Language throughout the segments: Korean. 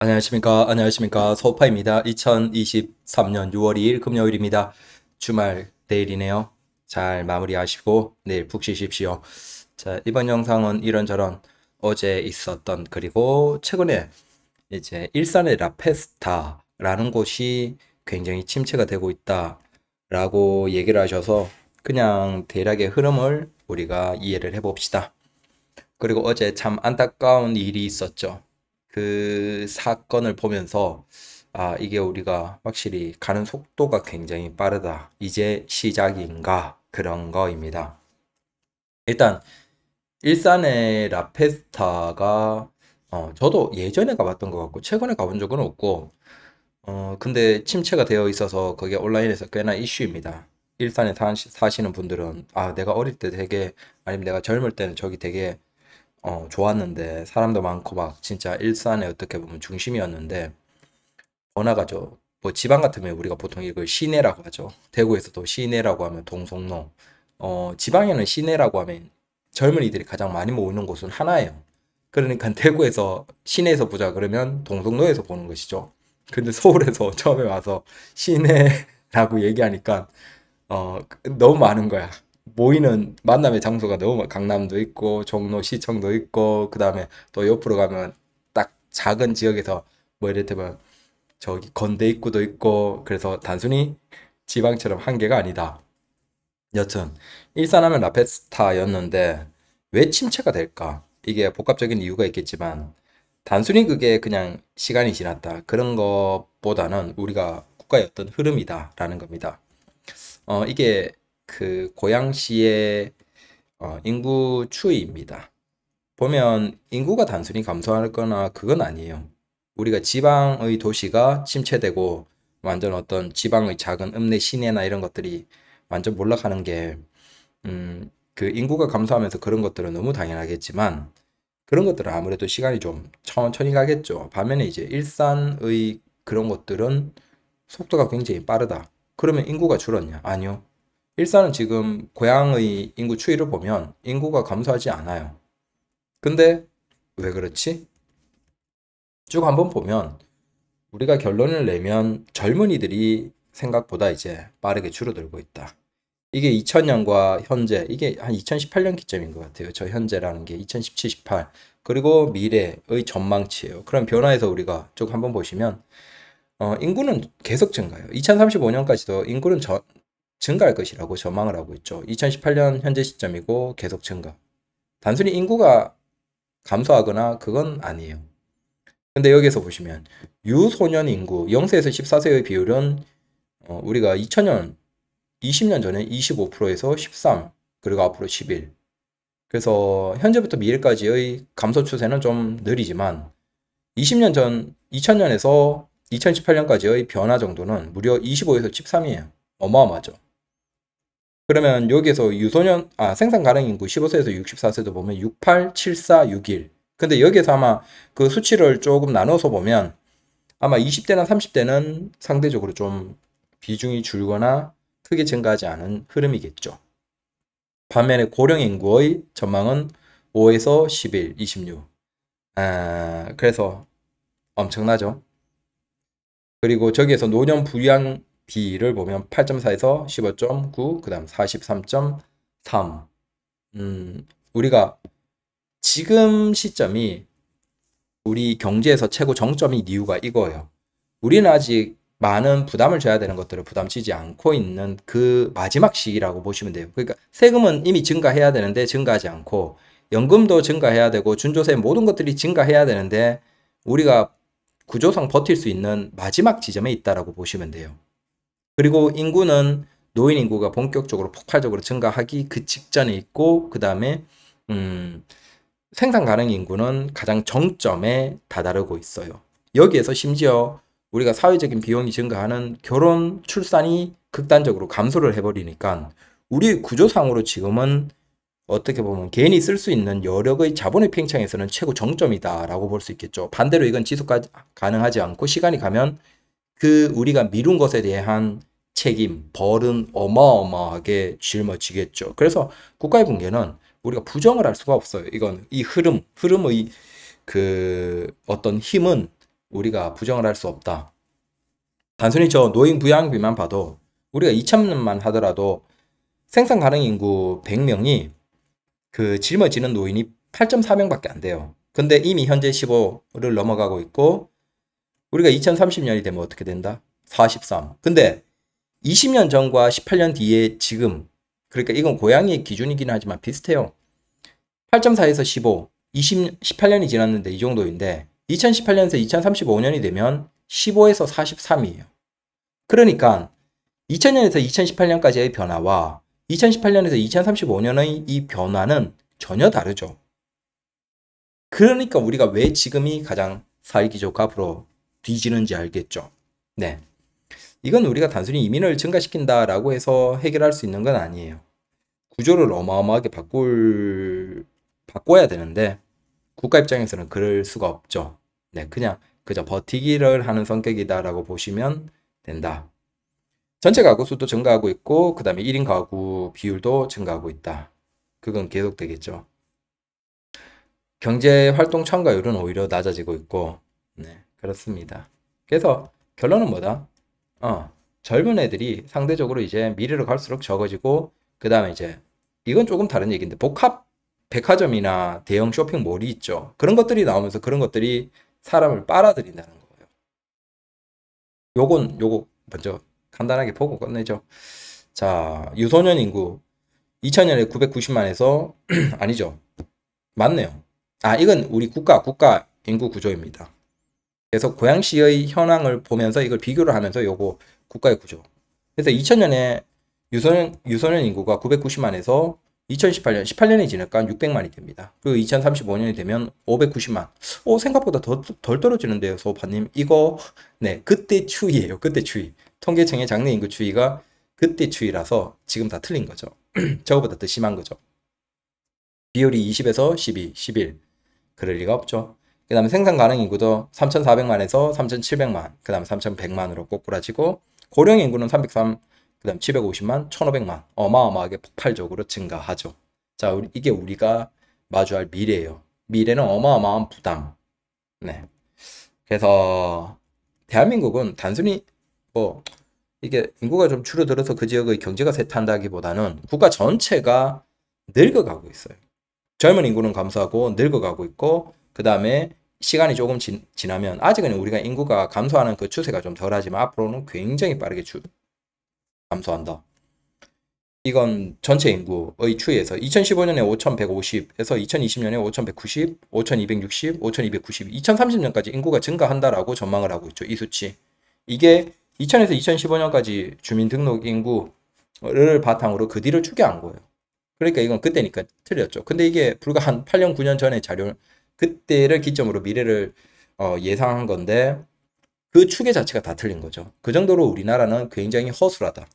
안녕하십니까. 안녕하십니까. 소파입니다. 2023년 6월 2일 금요일입니다. 주말 내일이네요. 잘 마무리하시고 내일 푹 쉬십시오. 자, 이번 영상은 이런저런 어제 있었던 그리고 최근에 이제 일산의 라페스타라는 곳이 굉장히 침체가 되고 있다라고 얘기를 하셔서 그냥 대략의 흐름을 우리가 이해를 해봅시다. 그리고 어제 참 안타까운 일이 있었죠. 그 사건을 보면서 아 이게 우리가 확실히 가는 속도가 굉장히 빠르다. 이제 시작인가 그런 거입니다. 일단 일산의 라페스타가 어, 저도 예전에 가봤던 것 같고 최근에 가본 적은 없고 어, 근데 침체가 되어 있어서 그게 온라인에서 꽤나 이슈입니다. 일산에 사시, 는 분들은 아 내가 어릴 때 되게 아니면 내가 젊을 때는 저기 되게 어, 좋았는데 사람도 많고 막 진짜 일산에 어떻게 보면 중심이었는데 번화가 죠. 뭐 지방 같으면 우리가 보통 이걸 시내라고 하죠. 대구에서도 시내라고 하면 동성로. 어, 지방에는 시내라고 하면 젊은이들이 가장 많이 모이는 곳은 하나예요. 그러니까 대구에서 시내에서 보자 그러면 동성로에서 보는 것이죠. 근데 서울에서 처음에 와서 시내라고 얘기하니까 어, 너무 많은 거야. 모이는 만남의 장소가 너무 강남도 있고 종로 시청도 있고 그 다음에 또 옆으로 가면 딱 작은 지역에서 뭐이랬테면 저기 건대 입구도 있고 그래서 단순히 지방처럼 한계가 아니다. 여튼 일산하면 라페스타였는데 왜 침체가 될까? 이게 복합적인 이유가 있겠지만 단순히 그게 그냥 시간이 지났다 그런 것보다는 우리가 국가의 어떤 흐름이다라는 겁니다. 어 이게 그 고양시의 어, 인구 추이입니다. 보면 인구가 단순히 감소하거나 그건 아니에요. 우리가 지방의 도시가 침체되고 완전 어떤 지방의 작은 읍내 시내나 이런 것들이 완전 몰락하는 게, 음, 그 인구가 감소하면서 그런 것들은 너무 당연하겠지만, 그런 것들은 아무래도 시간이 좀 천천히 가겠죠. 반면에 이제 일산의 그런 것들은 속도가 굉장히 빠르다. 그러면 인구가 줄었냐? 아니요. 일산은 지금 음. 고향의 인구 추이를 보면 인구가 감소하지 않아요. 근데 왜 그렇지? 쭉 한번 보면 우리가 결론을 내면 젊은이들이 생각보다 이제 빠르게 줄어들고 있다. 이게 2000년과 현재, 이게 한 2018년 기점인 것 같아요. 저 현재라는 게 2017, 18. 그리고 미래의 전망치예요. 그런 변화에서 우리가 쭉 한번 보시면 어, 인구는 계속 증가해요. 2035년까지도 인구는 저, 증가할 것이라고 전망을 하고 있죠. 2018년 현재 시점이고 계속 증가. 단순히 인구가 감소하거나 그건 아니에요. 근데 여기서 보시면 유소년 인구 0세에서 14세의 비율은 어, 우리가 2000년 20년 전에 25%에서 13 그리고 앞으로 11 그래서 현재부터 미래까지의 감소 추세는 좀 느리지만 20년 전 2000년에서 2018년까지의 변화 정도는 무려 25에서 13이에요. 어마어마하죠. 그러면 여기에서 유소년 아 생산 가능 인구 15세에서 64세도 보면 68, 74, 61. 근데 여기에서 아마 그 수치를 조금 나눠서 보면 아마 20대나 30대는 상대적으로 좀 비중이 줄거나 크게 증가하지 않은 흐름이겠죠. 반면에 고령 인구의 전망은 5에서 11, 26. 아, 그래서 엄청나죠. 그리고 저기에서 노년 부양 B를 보면 8.4에서 15.9, 그 다음 43.3. 음, 우리가 지금 시점이 우리 경제에서 최고 정점인 이유가 이거예요. 우리는 아직 많은 부담을 져야 되는 것들을 부담치지 않고 있는 그 마지막 시기라고 보시면 돼요. 그러니까 세금은 이미 증가해야 되는데 증가하지 않고 연금도 증가해야 되고 준조세 모든 것들이 증가해야 되는데 우리가 구조상 버틸 수 있는 마지막 지점에 있다라고 보시면 돼요. 그리고 인구는 노인 인구가 본격적으로 폭발적으로 증가하기 그 직전에 있고 그 다음에 음, 생산 가능 인구는 가장 정점에 다다르고 있어요. 여기에서 심지어 우리가 사회적인 비용이 증가하는 결혼 출산이 극단적으로 감소를 해버리니까 우리 구조상으로 지금은 어떻게 보면 개인이 쓸 수 있는 여력의 자본의 팽창에서는 최고 정점이다라고 볼 수 있겠죠. 반대로 이건 지속 가능하지 않고 시간이 가면 그 우리가 미룬 것에 대한 책임, 벌은 어마어마하게 짊어지겠죠. 그래서 국가의 붕괴는 우리가 부정을 할 수가 없어요. 이건 이 흐름, 흐름의 그 어떤 힘은 우리가 부정을 할 수 없다. 단순히 저 노인 부양비만 봐도 우리가 2 0 0 0년만 하더라도 생산 가능 인구 100명이 그 짊어지는 노인이 8.4명밖에 안 돼요. 근데 이미 현재 15를 넘어가고 있고 우리가 2030년이 되면 어떻게 된다? 43. 근데 20년 전과 18년 뒤에 지금 그러니까 이건 고양이의 기준이긴 하지만 비슷해요. 8.4에서 15, 20, 18년이 지났는데 이 정도인데 2018년에서 2035년이 되면 15에서 43이에요. 그러니까 2000년에서 2018년까지의 변화와 2018년에서 2035년의 이 변화는 전혀 다르죠. 그러니까 우리가 왜 지금이 가장 살기 좋고 앞으로 뒤지는지 알겠죠. 네. 이건 우리가 단순히 이민을 증가시킨다라고 해서 해결할 수 있는 건 아니에요. 구조를 어마어마하게 바꿀 바꿔야 되는데 국가 입장에서는 그럴 수가 없죠. 네, 그냥 그저 버티기를 하는 성격이다라고 보시면 된다. 전체 가구 수도 증가하고 있고 그 다음에 1인 가구 비율도 증가하고 있다. 그건 계속되겠죠. 경제 활동 참가율은 오히려 낮아지고 있고 네, 그렇습니다. 그래서 결론은 뭐다? 어, 젊은 애들이 상대적으로 이제 미래로 갈수록 적어지고 그 다음에 이제 이건 조금 다른 얘기인데 복합 백화점이나 대형 쇼핑몰이 있죠. 그런 것들이 나오면서 그런 것들이 사람을 빨아들인다는 거예요. 요건 요거 먼저 간단하게 보고 끝내죠. 자, 유소년 인구 2000년에 990만에서 아니죠. 맞네요. 아, 이건 우리 국가 국가 인구 구조입니다. 그래서 고양시의 현황을 보면서 이걸 비교를 하면서 요거 국가의 구조. 그래서 2000년에 유소년, 유소년 인구가 990만에서 2018년, 18년이 지나니까 600만이 됩니다. 그리고 2035년이 되면 590만. 오, 생각보다 더, 덜 떨어지는데요, 소파님. 이거, 네, 그때 추위예요 그때 추위 통계청의 장래 인구 추위가 그때 추위라서 지금 다 틀린 거죠. 저거보다 더 심한 거죠. 비율이 20에서 12, 11. 그럴 리가 없죠. 그 다음에 생산 가능 인구도 3,400만에서 3,700만, 그 다음에 3,100만으로 꼬꾸라지고 고령 인구는 303, 그 다음 에 750만, 1,500만 어마어마하게 폭발적으로 증가하죠. 자, 우리, 이게 우리가 마주할 미래예요. 미래는 어마어마한 부담. 네. 그래서 대한민국은 단순히 뭐 이게 인구가 좀 줄어들어서 그 지역의 경제가 쇠탄다기보다는 국가 전체가 늙어가고 있어요. 젊은 인구는 감소하고 늙어가고 있고 그 다음에 시간이 조금 지, 나면 아직은 우리가 인구가 감소하는 그 추세가 좀 덜하지만 앞으로는 굉장히 빠르게 주, 감소한다. 이건 전체 인구의 추이에서 2015년에 5,150에서 2020년에 5,190, 5,260, 5,290, 2030년까지 인구가 증가한다라고 전망을 하고 있죠. 이 수치. 이게 2000에서 2015년까지 주민등록 인구를 바탕으로 그 뒤를 추계한 거예요. 그러니까 이건 그때니까 틀렸죠. 근데 이게 불과 한 8년, 9년 전에 자료 를 그때를 기점으로 미래를 어, 예상한 건데 그 추계 자체가 다 틀린 거죠. 그 정도로 우리나라는 굉장히 허술하다.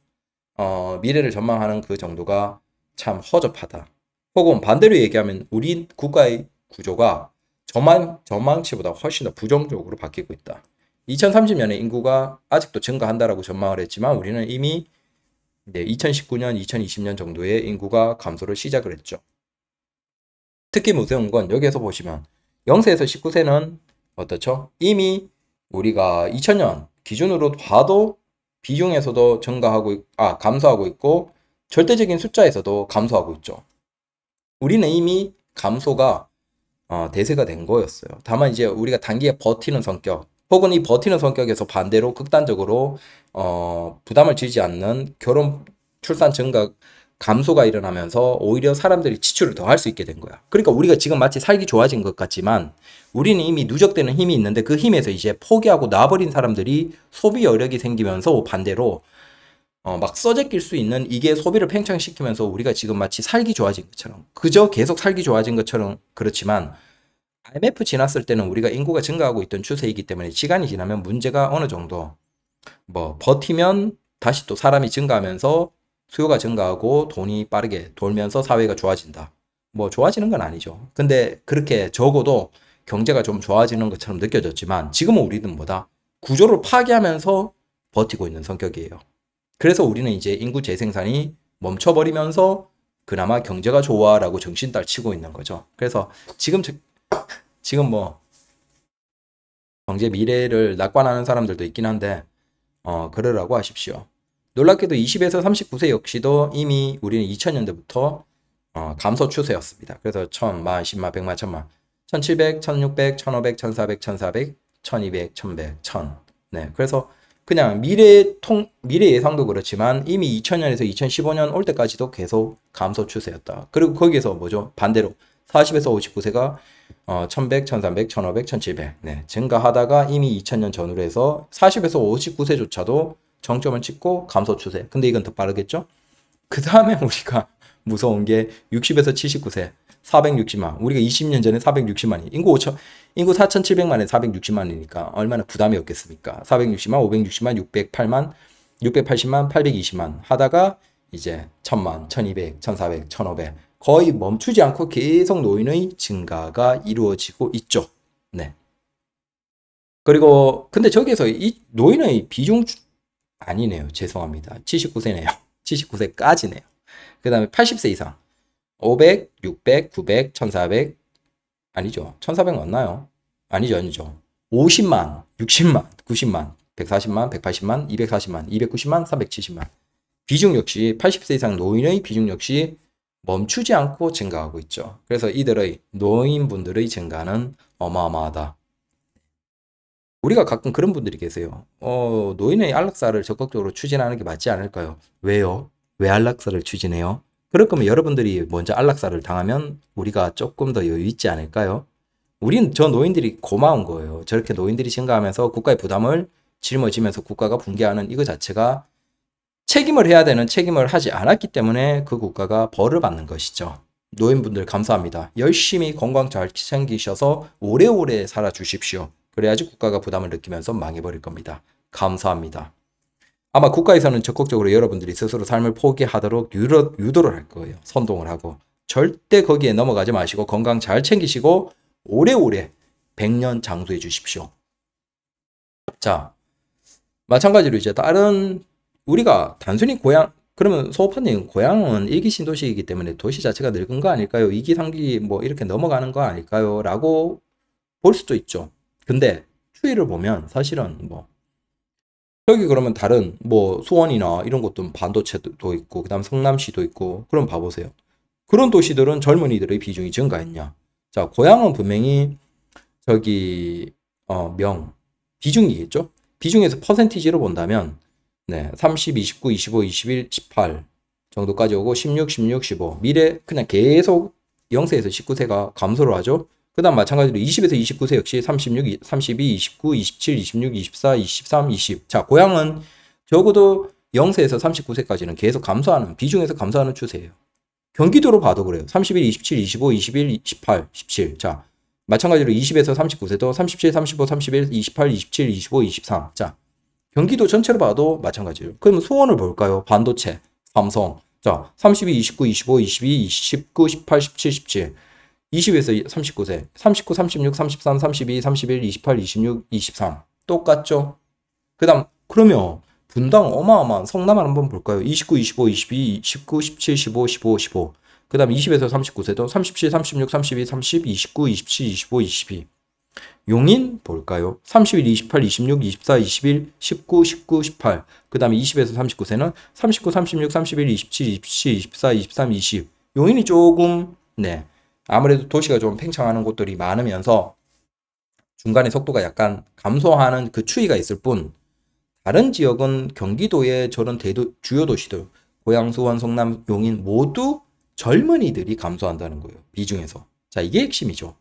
어, 미래를 전망하는 그 정도가 참 허접하다. 혹은 반대로 얘기하면 우리 국가의 구조가 전망, 전망치보다 훨씬 더 부정적으로 바뀌고 있다. 2030년에 인구가 아직도 증가한다라고 전망을 했지만 우리는 이미 네, 2019년, 2020년 정도에 인구가 감소를 시작을 했죠. 특히 무서운 건 여기에서 보시면 0세에서 19세는 어떻죠? 이미 우리가 2000년 기준으로 봐도 비중에서도 증가하고 아 감소하고 있고 절대적인 숫자에서도 감소하고 있죠. 우리는 이미 감소가 어, 대세가 된 거였어요. 다만 이제 우리가 단기에 버티는 성격 혹은 이 버티는 성격에서 반대로 극단적으로 어, 부담을 지지 않는 결혼 출산 증가 감소가 일어나면서 오히려 사람들이 지출을 더 할 수 있게 된 거야. 그러니까 우리가 지금 마치 살기 좋아진 것 같지만 우리는 이미 누적되는 힘이 있는데 그 힘에서 이제 포기하고 놔버린 사람들이 소비 여력이 생기면서 반대로 어, 막 써제낄 수 있는 이게 소비를 팽창시키면서 우리가 지금 마치 살기 좋아진 것처럼 그저 계속 살기 좋아진 것처럼 그렇지만 IMF 지났을 때는 우리가 인구가 증가하고 있던 추세이기 때문에 시간이 지나면 문제가 어느 정도 뭐 버티면 다시 또 사람이 증가하면서 수요가 증가하고 돈이 빠르게 돌면서 사회가 좋아진다. 뭐 좋아지는 건 아니죠. 근데 그렇게 적어도 경제가 좀 좋아지는 것처럼 느껴졌지만 지금은 우리들보다 구조를 파괴하면서 버티고 있는 성격이에요. 그래서 우리는 이제 인구 재생산이 멈춰버리면서 그나마 경제가 좋아라고 정신달 치고 있는 거죠. 그래서 지금 지금 뭐 경제 미래를 낙관하는 사람들도 있긴 한데 어 그러라고 하십시오. 놀랍게도 20에서 39세 역시도 이미 우리는 2000년대부터 어, 감소 추세였습니다. 그래서 1000, 10만, 10만, 100만, 1000만, 1700, 1600, 1500, 1400, 1400, 1200, 1100, 1000. 네. 그래서 그냥 미래 통, 미래 예상도 그렇지만 이미 2000년에서 2015년 올 때까지도 계속 감소 추세였다. 그리고 거기에서 뭐죠? 반대로 40에서 59세가 어, 1100, 1300, 1500, 1700. 네. 증가하다가 이미 2000년 전후로 해서 40에서 59세조차도 정점을 찍고 감소 추세. 근데 이건 더 빠르겠죠? 그 다음에 우리가 무서운 게 60에서 79세 460만. 우리가 20년 전에 460만이 인구 5천 인구 4,700만에 460만이니까 얼마나 부담이 없겠습니까? 460만, 560만, 608만, 680만, 820만 하다가 이제 1000만, 1200, 1400, 1500 거의 멈추지 않고 계속 노인의 증가가 이루어지고 있죠. 네. 그리고 근데 저기에서 이 노인의 비중 아니네요. 죄송합니다. 79세네요. 79세까지네요. 그 다음에 80세 이상. 500, 600, 900, 1400. 아니죠. 1400 맞나요? 아니죠, 아니죠. 50만, 60만, 90만, 140만, 180만, 240만, 290만, 370만. 비중 역시 80세 이상 노인의 비중 역시 멈추지 않고 증가하고 있죠. 그래서 이들의 노인분들의 증가는 어마어마하다. 우리가 가끔 그런 분들이 계세요. 어, 노인의 안락사를 적극적으로 추진하는 게 맞지 않을까요? 왜요? 왜 안락사를 추진해요? 그럴 거면 여러분들이 먼저 안락사를 당하면 우리가 조금 더 여유 있지 않을까요? 우린 저 노인들이 고마운 거예요. 저렇게 노인들이 증가하면서 국가의 부담을 짊어지면서 국가가 붕괴하는 이거 자체가 책임을 해야 되는 책임을 하지 않았기 때문에 그 국가가 벌을 받는 것이죠. 노인분들 감사합니다. 열심히 건강 잘 챙기셔서 오래오래 살아주십시오. 그래야지 국가가 부담을 느끼면서 망해버릴 겁니다. 감사합니다. 아마 국가에서는 적극적으로 여러분들이 스스로 삶을 포기하도록 유로, 유도를 할 거예요. 선동을 하고. 절대 거기에 넘어가지 마시고 건강 잘 챙기시고 오래오래 100년 장수해 주십시오. 자, 마찬가지로 이제 다른 우리가 단순히 고향, 그러면 소파님 고향은 일기 신도시이기 때문에 도시 자체가 늙은 거 아닐까요? 이기 상기 뭐 이렇게 넘어가는 거 아닐까요? 라고 볼 수도 있죠. 근데 추이를 보면 사실은 뭐 여기 그러면 다른 뭐 수원이나 이런 곳도 반도체도 있고 그다음 성남시도 있고 그럼 봐보세요. 그런 도시들은 젊은이들의 비중이 증가했냐? 자 고향은 분명히 저기 어, 명 비중이겠죠? 비중에서 퍼센티지로 본다면 네 30, 29, 25, 21, 18 정도까지 오고 16, 16, 15 미래 그냥 계속 0세에서 19세가 감소를 하죠. 그 다음 마찬가지로 20에서 29세 역시 36, 32, 29, 27, 26, 24, 23, 20. 자, 고향은 적어도 0세에서 39세까지는 계속 감소하는, 비중에서 감소하는 추세예요. 경기도로 봐도 그래요. 31, 27, 25, 21, 28, 17. 자, 마찬가지로 20에서 39세도 37, 35, 31, 28, 27, 25, 23. 자, 경기도 전체로 봐도 마찬가지예요. 그러면 수원을 볼까요? 반도체, 삼성. 자, 32, 29, 25, 22, 19, 18, 17, 17. 20에서 39세, 39, 36, 33, 32, 31, 28, 26, 23 똑같죠? 그 다음 그러면 분당 어마어마한 성남을 한번 볼까요? 29, 25, 22, 19, 17, 15, 15, 15. 그 다음 20에서 39세도 37, 36, 32, 30, 29, 27, 25, 22. 용인 볼까요? 31, 28, 26, 24, 21, 19, 19, 18. 그 다음에 20에서 39세는 39, 36, 31, 27, 27, 24, 23, 20. 용인이 조금, 네. 아무래도 도시가 좀 팽창하는 곳들이 많으면서 중간에 속도가 약간 감소하는 그추위가 있을 뿐 다른 지역은 경기도의 저런 대도, 주요 도시들 고양, 수원, 성남, 용인 모두 젊은이들이 감소한다는 거예요. 비중에서. 자, 이게 핵심이죠.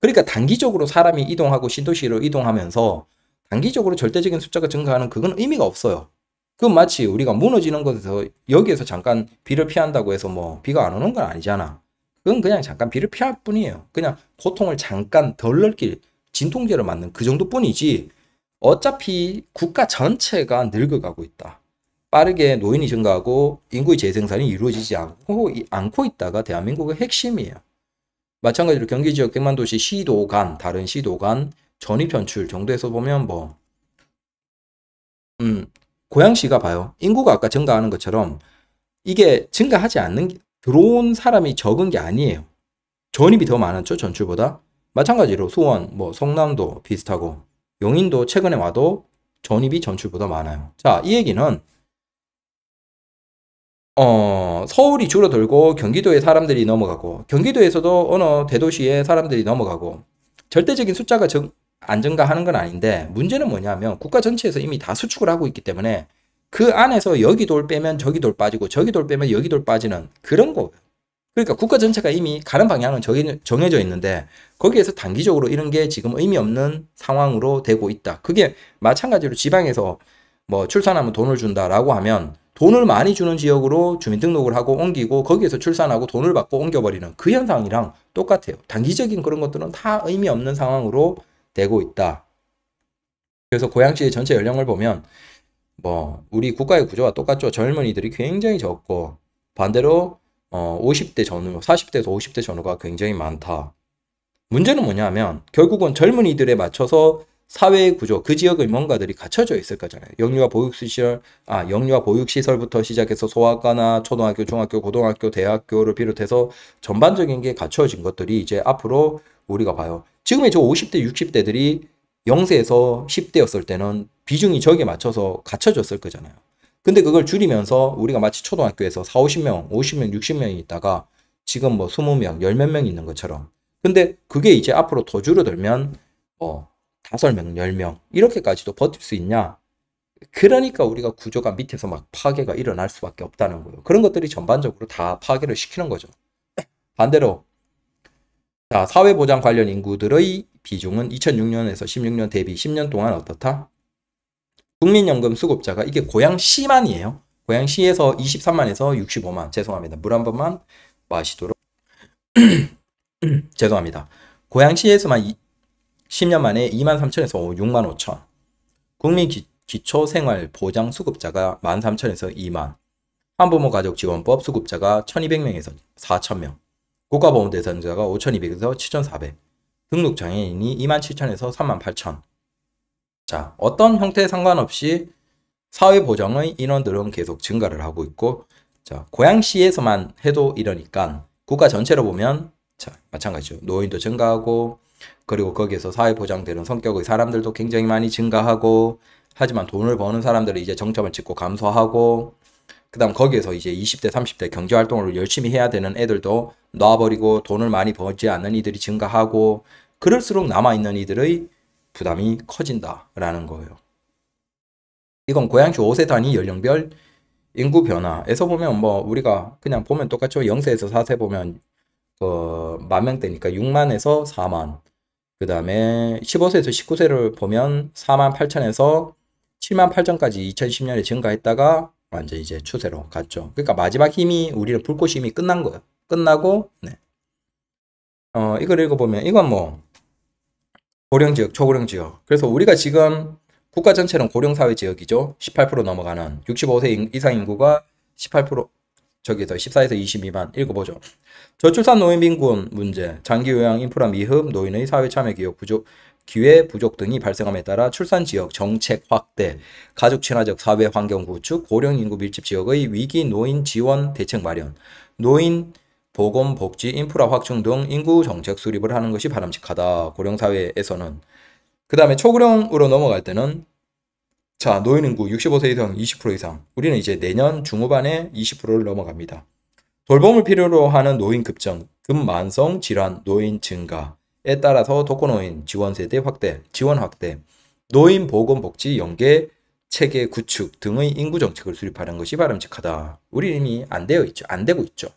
그러니까 단기적으로 사람이 이동하고 신도시로 이동하면서 단기적으로 절대적인 숫자가 증가하는 그건 의미가 없어요. 그건 마치 우리가 무너지는 곳에서 여기에서 잠깐 비를 피한다고 해서 뭐 비가 안 오는 건 아니잖아. 그건 그냥 잠깐 비를 피할 뿐이에요. 그냥 고통을 잠깐 덜 넓길 진통제로 맞는 그 정도뿐이지 어차피 국가 전체가 늙어가고 있다. 빠르게 노인이 증가하고 인구의 재생산이 이루어지지 않고, 않고 있다가 대한민국의 핵심이에요. 마찬가지로 경기지역 백만 도시 시도 간, 다른 시도 간 전입 현출 정도에서 보면 뭐, 음, 고양시가 봐요. 인구가 아까 증가하는 것처럼 이게 증가하지 않는 들어온 사람이 적은 게 아니에요. 전입이 더 많았죠, 전출보다. 마찬가지로 수원, 뭐 성남도 비슷하고 용인도 최근에 와도 전입이 전출보다 많아요. 자, 이 얘기는 어, 서울이 줄어들고 경기도에 사람들이 넘어가고 경기도에서도 어느 대도시에 사람들이 넘어가고 절대적인 숫자가 정, 안정가하는건 아닌데 문제는 뭐냐면 국가 전체에서 이미 다 수축을 하고 있기 때문에 그 안에서 여기 돌 빼면 저기 돌 빠지고 저기 돌 빼면 여기 돌 빠지는 그런 거예요. 그러니까 국가 전체가 이미 가는 방향은 정해져 있는데 거기에서 단기적으로 이런 게 지금 의미 없는 상황으로 되고 있다. 그게 마찬가지로 지방에서 뭐 출산하면 돈을 준다라고 하면 돈을 많이 주는 지역으로 주민등록을 하고 옮기고 거기에서 출산하고 돈을 받고 옮겨버리는 그 현상이랑 똑같아요. 단기적인 그런 것들은 다 의미 없는 상황으로 되고 있다. 그래서 고양시의 전체 연령을 보면 뭐 우리 국가의 구조와 똑같죠. 젊은이들이 굉장히 적고 반대로 어 50대 전후, 40대에서 50대 전후가 굉장히 많다. 문제는 뭐냐면 결국은 젊은이들에 맞춰서 사회의 구조, 그 지역의 뭔가들이 갖춰져 있을 거잖아요. 영유아 보육시설, 아, 영유아 보육시설부터 시작해서 소아과나 초등학교, 중학교, 고등학교, 대학교를 비롯해서 전반적인 게 갖춰진 것들이 이제 앞으로 우리가 봐요. 지금의 저 50대, 60대들이 0세에서 10대였을 때는 비중이 저기에 맞춰서 갖춰졌을 거잖아요. 근데 그걸 줄이면서 우리가 마치 초등학교에서 4, 50명, 50명, 60명이 있다가 지금 뭐 20명, 10몇 명 있는 것처럼. 근데 그게 이제 앞으로 더 줄어들면 뭐 5명, 10명 이렇게까지도 버틸 수 있냐? 그러니까 우리가 구조가 밑에서 막 파괴가 일어날 수밖에 없다는 거예요. 그런 것들이 전반적으로 다 파괴를 시키는 거죠. 반대로 자, 사회보장 관련 인구들의 비중은 2006년에서 16년 대비 10년 동안 어떻다? 국민연금 수급자가 이게 고양시만이에요. 고양시에서 23만에서 65만 죄송합니다. 물 한 번만 마시도록 죄송합니다. 고양시에서만 10년 만에 2만 3천에서 6만 5천 국민 기, 초생활보장 수급자가 1만 3천에서 2만 한부모 가족 지원법 수급자가 1200명에서 4000명 국가보험 대상자가 5200에서 7400 등록장애인이 2만 7천에서 3만 8천 자, 어떤 형태에 상관없이 사회보장의 인원들은 계속 증가를 하고 있고, 자, 고양시에서만 해도 이러니까 국가 전체로 보면, 자, 마찬가지죠. 노인도 증가하고, 그리고 거기에서 사회보장되는 성격의 사람들도 굉장히 많이 증가하고, 하지만 돈을 버는 사람들은 이제 정점을 찍고 감소하고, 그 다음 거기에서 이제 20대, 30대 경제활동을 열심히 해야 되는 애들도 놔버리고 돈을 많이 벌지 않는 이들이 증가하고, 그럴수록 남아있는 이들의 부담이 커진다라는 거예요. 이건 고양시 5세 단위 연령별 인구 변화에서 보면 뭐 우리가 그냥 보면 똑같죠. 0세에서 4세 보면 그만 어, 명대니까 6만에서 4만. 그 다음에 15세에서 19세를 보면 4만 8천에서 7만 8천까지 2010년에 증가했다가 완전 이제 추세로 갔죠. 그러니까 마지막 힘이 우리는 불꽃 힘이 끝난 거예요. 끝나고 네. 어 이걸 읽어보면 이건 뭐 고령 지역, 초고령 지역. 그래서 우리가 지금 국가 전체는 고령 사회 지역이죠. 18% 넘어가는 65세 이상 인구가 18% 저기서 14에서 22만 읽어보죠. 저출산 노인빈곤 문제, 장기 요양 인프라 미흡, 노인의 사회 참여 기업 부족, 기회 부족 등이 발생함에 따라 출산 지역 정책 확대, 가족 친화적 사회 환경 구축, 고령 인구 밀집 지역의 위기 노인 지원 대책 마련, 노인 보건, 복지, 인프라 확충 등 인구 정책 수립을 하는 것이 바람직하다. 고령 사회에서는 그 다음에 초고령으로 넘어갈 때는 자 노인 인구 65세 이상 20% 이상 우리는 이제 내년 중후반에 20%를 넘어갑니다. 돌봄을 필요로 하는 노인 급증, 급만성 질환, 노인 증가에 따라서 독거노인 지원 세대 확대, 지원 확대, 노인 보건 복지 연계 체계 구축 등의 인구 정책을 수립하는 것이 바람직하다. 우리 이미 안 되어 있죠. 안 되고 있죠.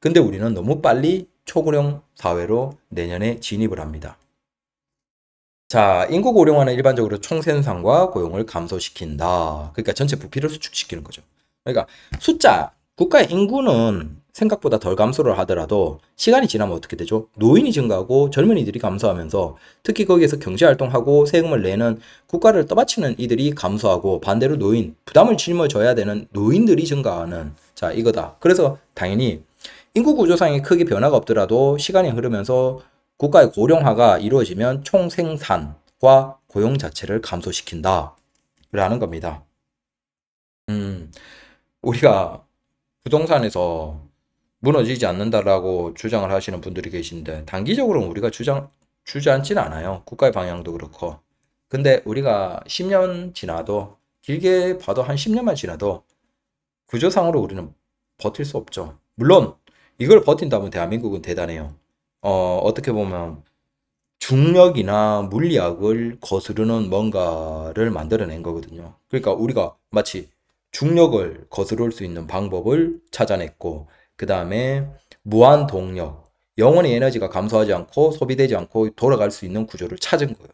근데 우리는 너무 빨리 초고령 사회로 내년에 진입을 합니다. 자, 인구 고령화는 일반적으로 총생산과 고용을 감소시킨다. 그러니까 전체 부피를 수축시키는 거죠. 그러니까 숫자, 국가의 인구는 생각보다 덜 감소를 하더라도 시간이 지나면 어떻게 되죠? 노인이 증가하고 젊은이들이 감소하면서 특히 거기에서 경제활동하고 세금을 내는 국가를 떠받치는 이들이 감소하고 반대로 노인, 부담을 짊어져야 되는 노인들이 증가하는 자, 이거다. 그래서 당연히 인구 구조상의 크게 변화가 없더라도 시간이 흐르면서 국가의 고령화가 이루어지면 총 생산과 고용 자체를 감소시킨다. 라는 겁니다. 음, 우리가 부동산에서 무너지지 않는다라고 주장을 하시는 분들이 계신데, 단기적으로 는 우리가 주장, 주저앉지는 않아요. 국가의 방향도 그렇고. 근데 우리가 10년 지나도, 길게 봐도 한 10년만 지나도 구조상으로 우리는 버틸 수 없죠. 물론, 이걸 버틴다면 대한민국은 대단해요. 어, 어떻게 보면 중력이나 물리학을 거스르는 뭔가를 만들어낸 거거든요. 그러니까 우리가 마치 중력을 거스를 수 있는 방법을 찾아냈고, 그 다음에 무한 동력, 영원히 에너지가 감소하지 않고 소비되지 않고 돌아갈 수 있는 구조를 찾은 거예요.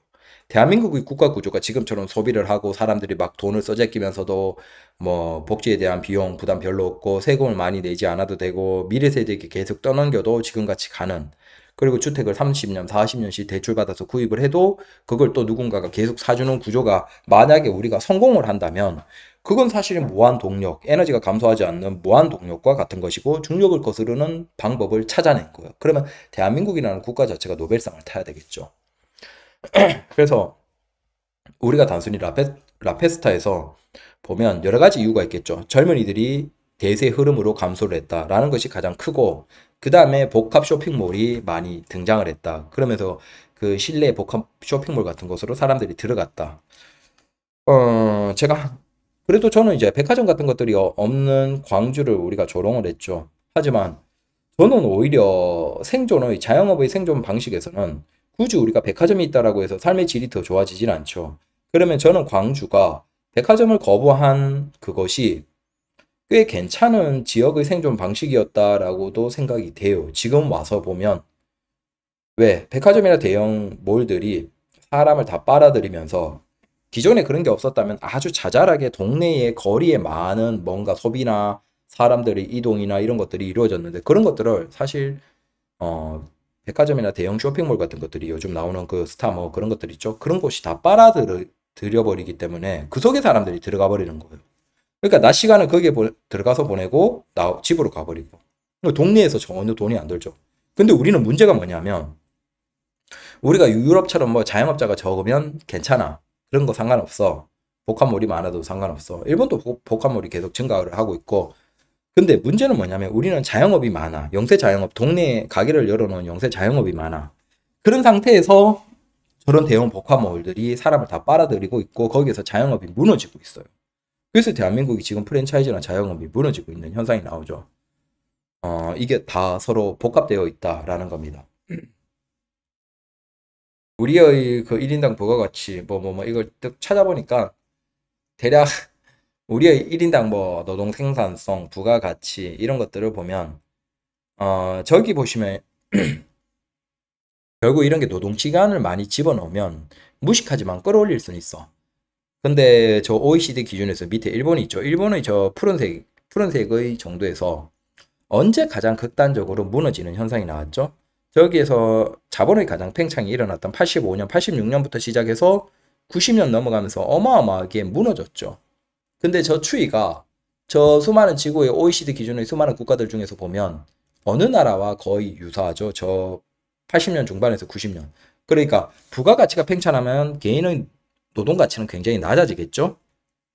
대한민국의 국가 구조가 지금처럼 소비를 하고 사람들이 막 돈을 써재끼면서도 뭐 복지에 대한 비용 부담 별로 없고 세금을 많이 내지 않아도 되고 미래 세대에게 계속 떠넘겨도 지금같이 가는 그리고 주택을 30년, 40년씩 대출받아서 구입을 해도 그걸 또 누군가가 계속 사주는 구조가 만약에 우리가 성공을 한다면 그건 사실은 무한 동력, 에너지가 감소하지 않는 무한 동력과 같은 것이고 중력을 거스르는 방법을 찾아낸 거예요. 그러면 대한민국이라는 국가 자체가 노벨상을 타야 되겠죠. 그래서 우리가 단순히 라페, 라페스타에서 보면 여러 가지 이유가 있겠죠. 젊은이들이 대세 흐름으로 감소를 했다라는 것이 가장 크고 그 다음에 복합 쇼핑몰이 많이 등장을 했다. 그러면서 그 실내 복합 쇼핑몰 같은 곳으로 사람들이 들어갔다. 어, 제가 그래도 저는 이제 백화점 같은 것들이 어, 없는 광주를 우리가 조롱을 했죠. 하지만 저는 오히려 생존의 자영업의 생존 방식에서는 굳이 우리가 백화점이 있다라고 해서 삶의 질이 더 좋아지진 않죠. 그러면 저는 광주가 백화점을 거부한 그것이 꽤 괜찮은 지역의 생존 방식이었다라고도 생각이 돼요. 지금 와서 보면 왜 백화점이나 대형 몰들이 사람을 다 빨아들이면서 기존에 그런 게 없었다면 아주 자잘하게 동네의 거리에 많은 뭔가 소비나 사람들의 이동이나 이런 것들이 이루어졌는데 그런 것들을 사실 어, 백화점이나 대형 쇼핑몰 같은 것들이 요즘 나오는 그 스타 뭐 그런 것들 있죠. 그런 곳이 다 빨아들여 버리기 때문에 그 속에 사람들이 들어가 버리는 거예요. 그러니까 낮시간을 거기에 보, 들어가서 보내고 나 집으로 가버리고 동네에서 전혀 돈이 안 들죠. 근데 우리는 문제가 뭐냐면 우리가 유럽처럼 뭐 자영업자가 적으면 괜찮아 그런 거 상관없어 복합몰이 많아도 상관없어 일본도 복합몰이 계속 증가를 하고 있고 근데 문제는 뭐냐면 우리는 자영업이 많아. 영세 자영업, 동네에 가게를 열어놓은 영세 자영업이 많아. 그런 상태에서 저런 대형 복화몰들이 사람을 다 빨아들이고 있고 거기에서 자영업이 무너지고 있어요. 그래서 대한민국이 지금 프랜차이즈나 자영업이 무너지고 있는 현상이 나오죠. 어, 이게 다 서로 복합되어 있다라는 겁니다. 우리의 그 1인당 부가가치 뭐뭐뭐 뭐, 뭐 이걸 딱 찾아보니까 대략 우리의 1인당 뭐 노동 생산성, 부가가치 이런 것들을 보면 어, 저기 보시면 결국 이런 게 노동 시간을 많이 집어넣으면 무식하지만 끌어올릴 수는 있어. 근데 저 OECD 기준에서 밑에 일본이 있죠. 일본의 저 푸른색, 푸른색의 정도에서 언제 가장 극단적으로 무너지는 현상이 나왔죠? 저기에서 자본의 가장 팽창이 일어났던 85년, 86년부터 시작해서 90년 넘어가면서 어마어마하게 무너졌죠. 근데 저추위가저 수많은 지구의 OECD 기준의 수많은 국가들 중에서 보면 어느 나라와 거의 유사하죠. 저 80년 중반에서 90년. 그러니까 부가가치가 팽창하면 개인의 노동가치는 굉장히 낮아지겠죠.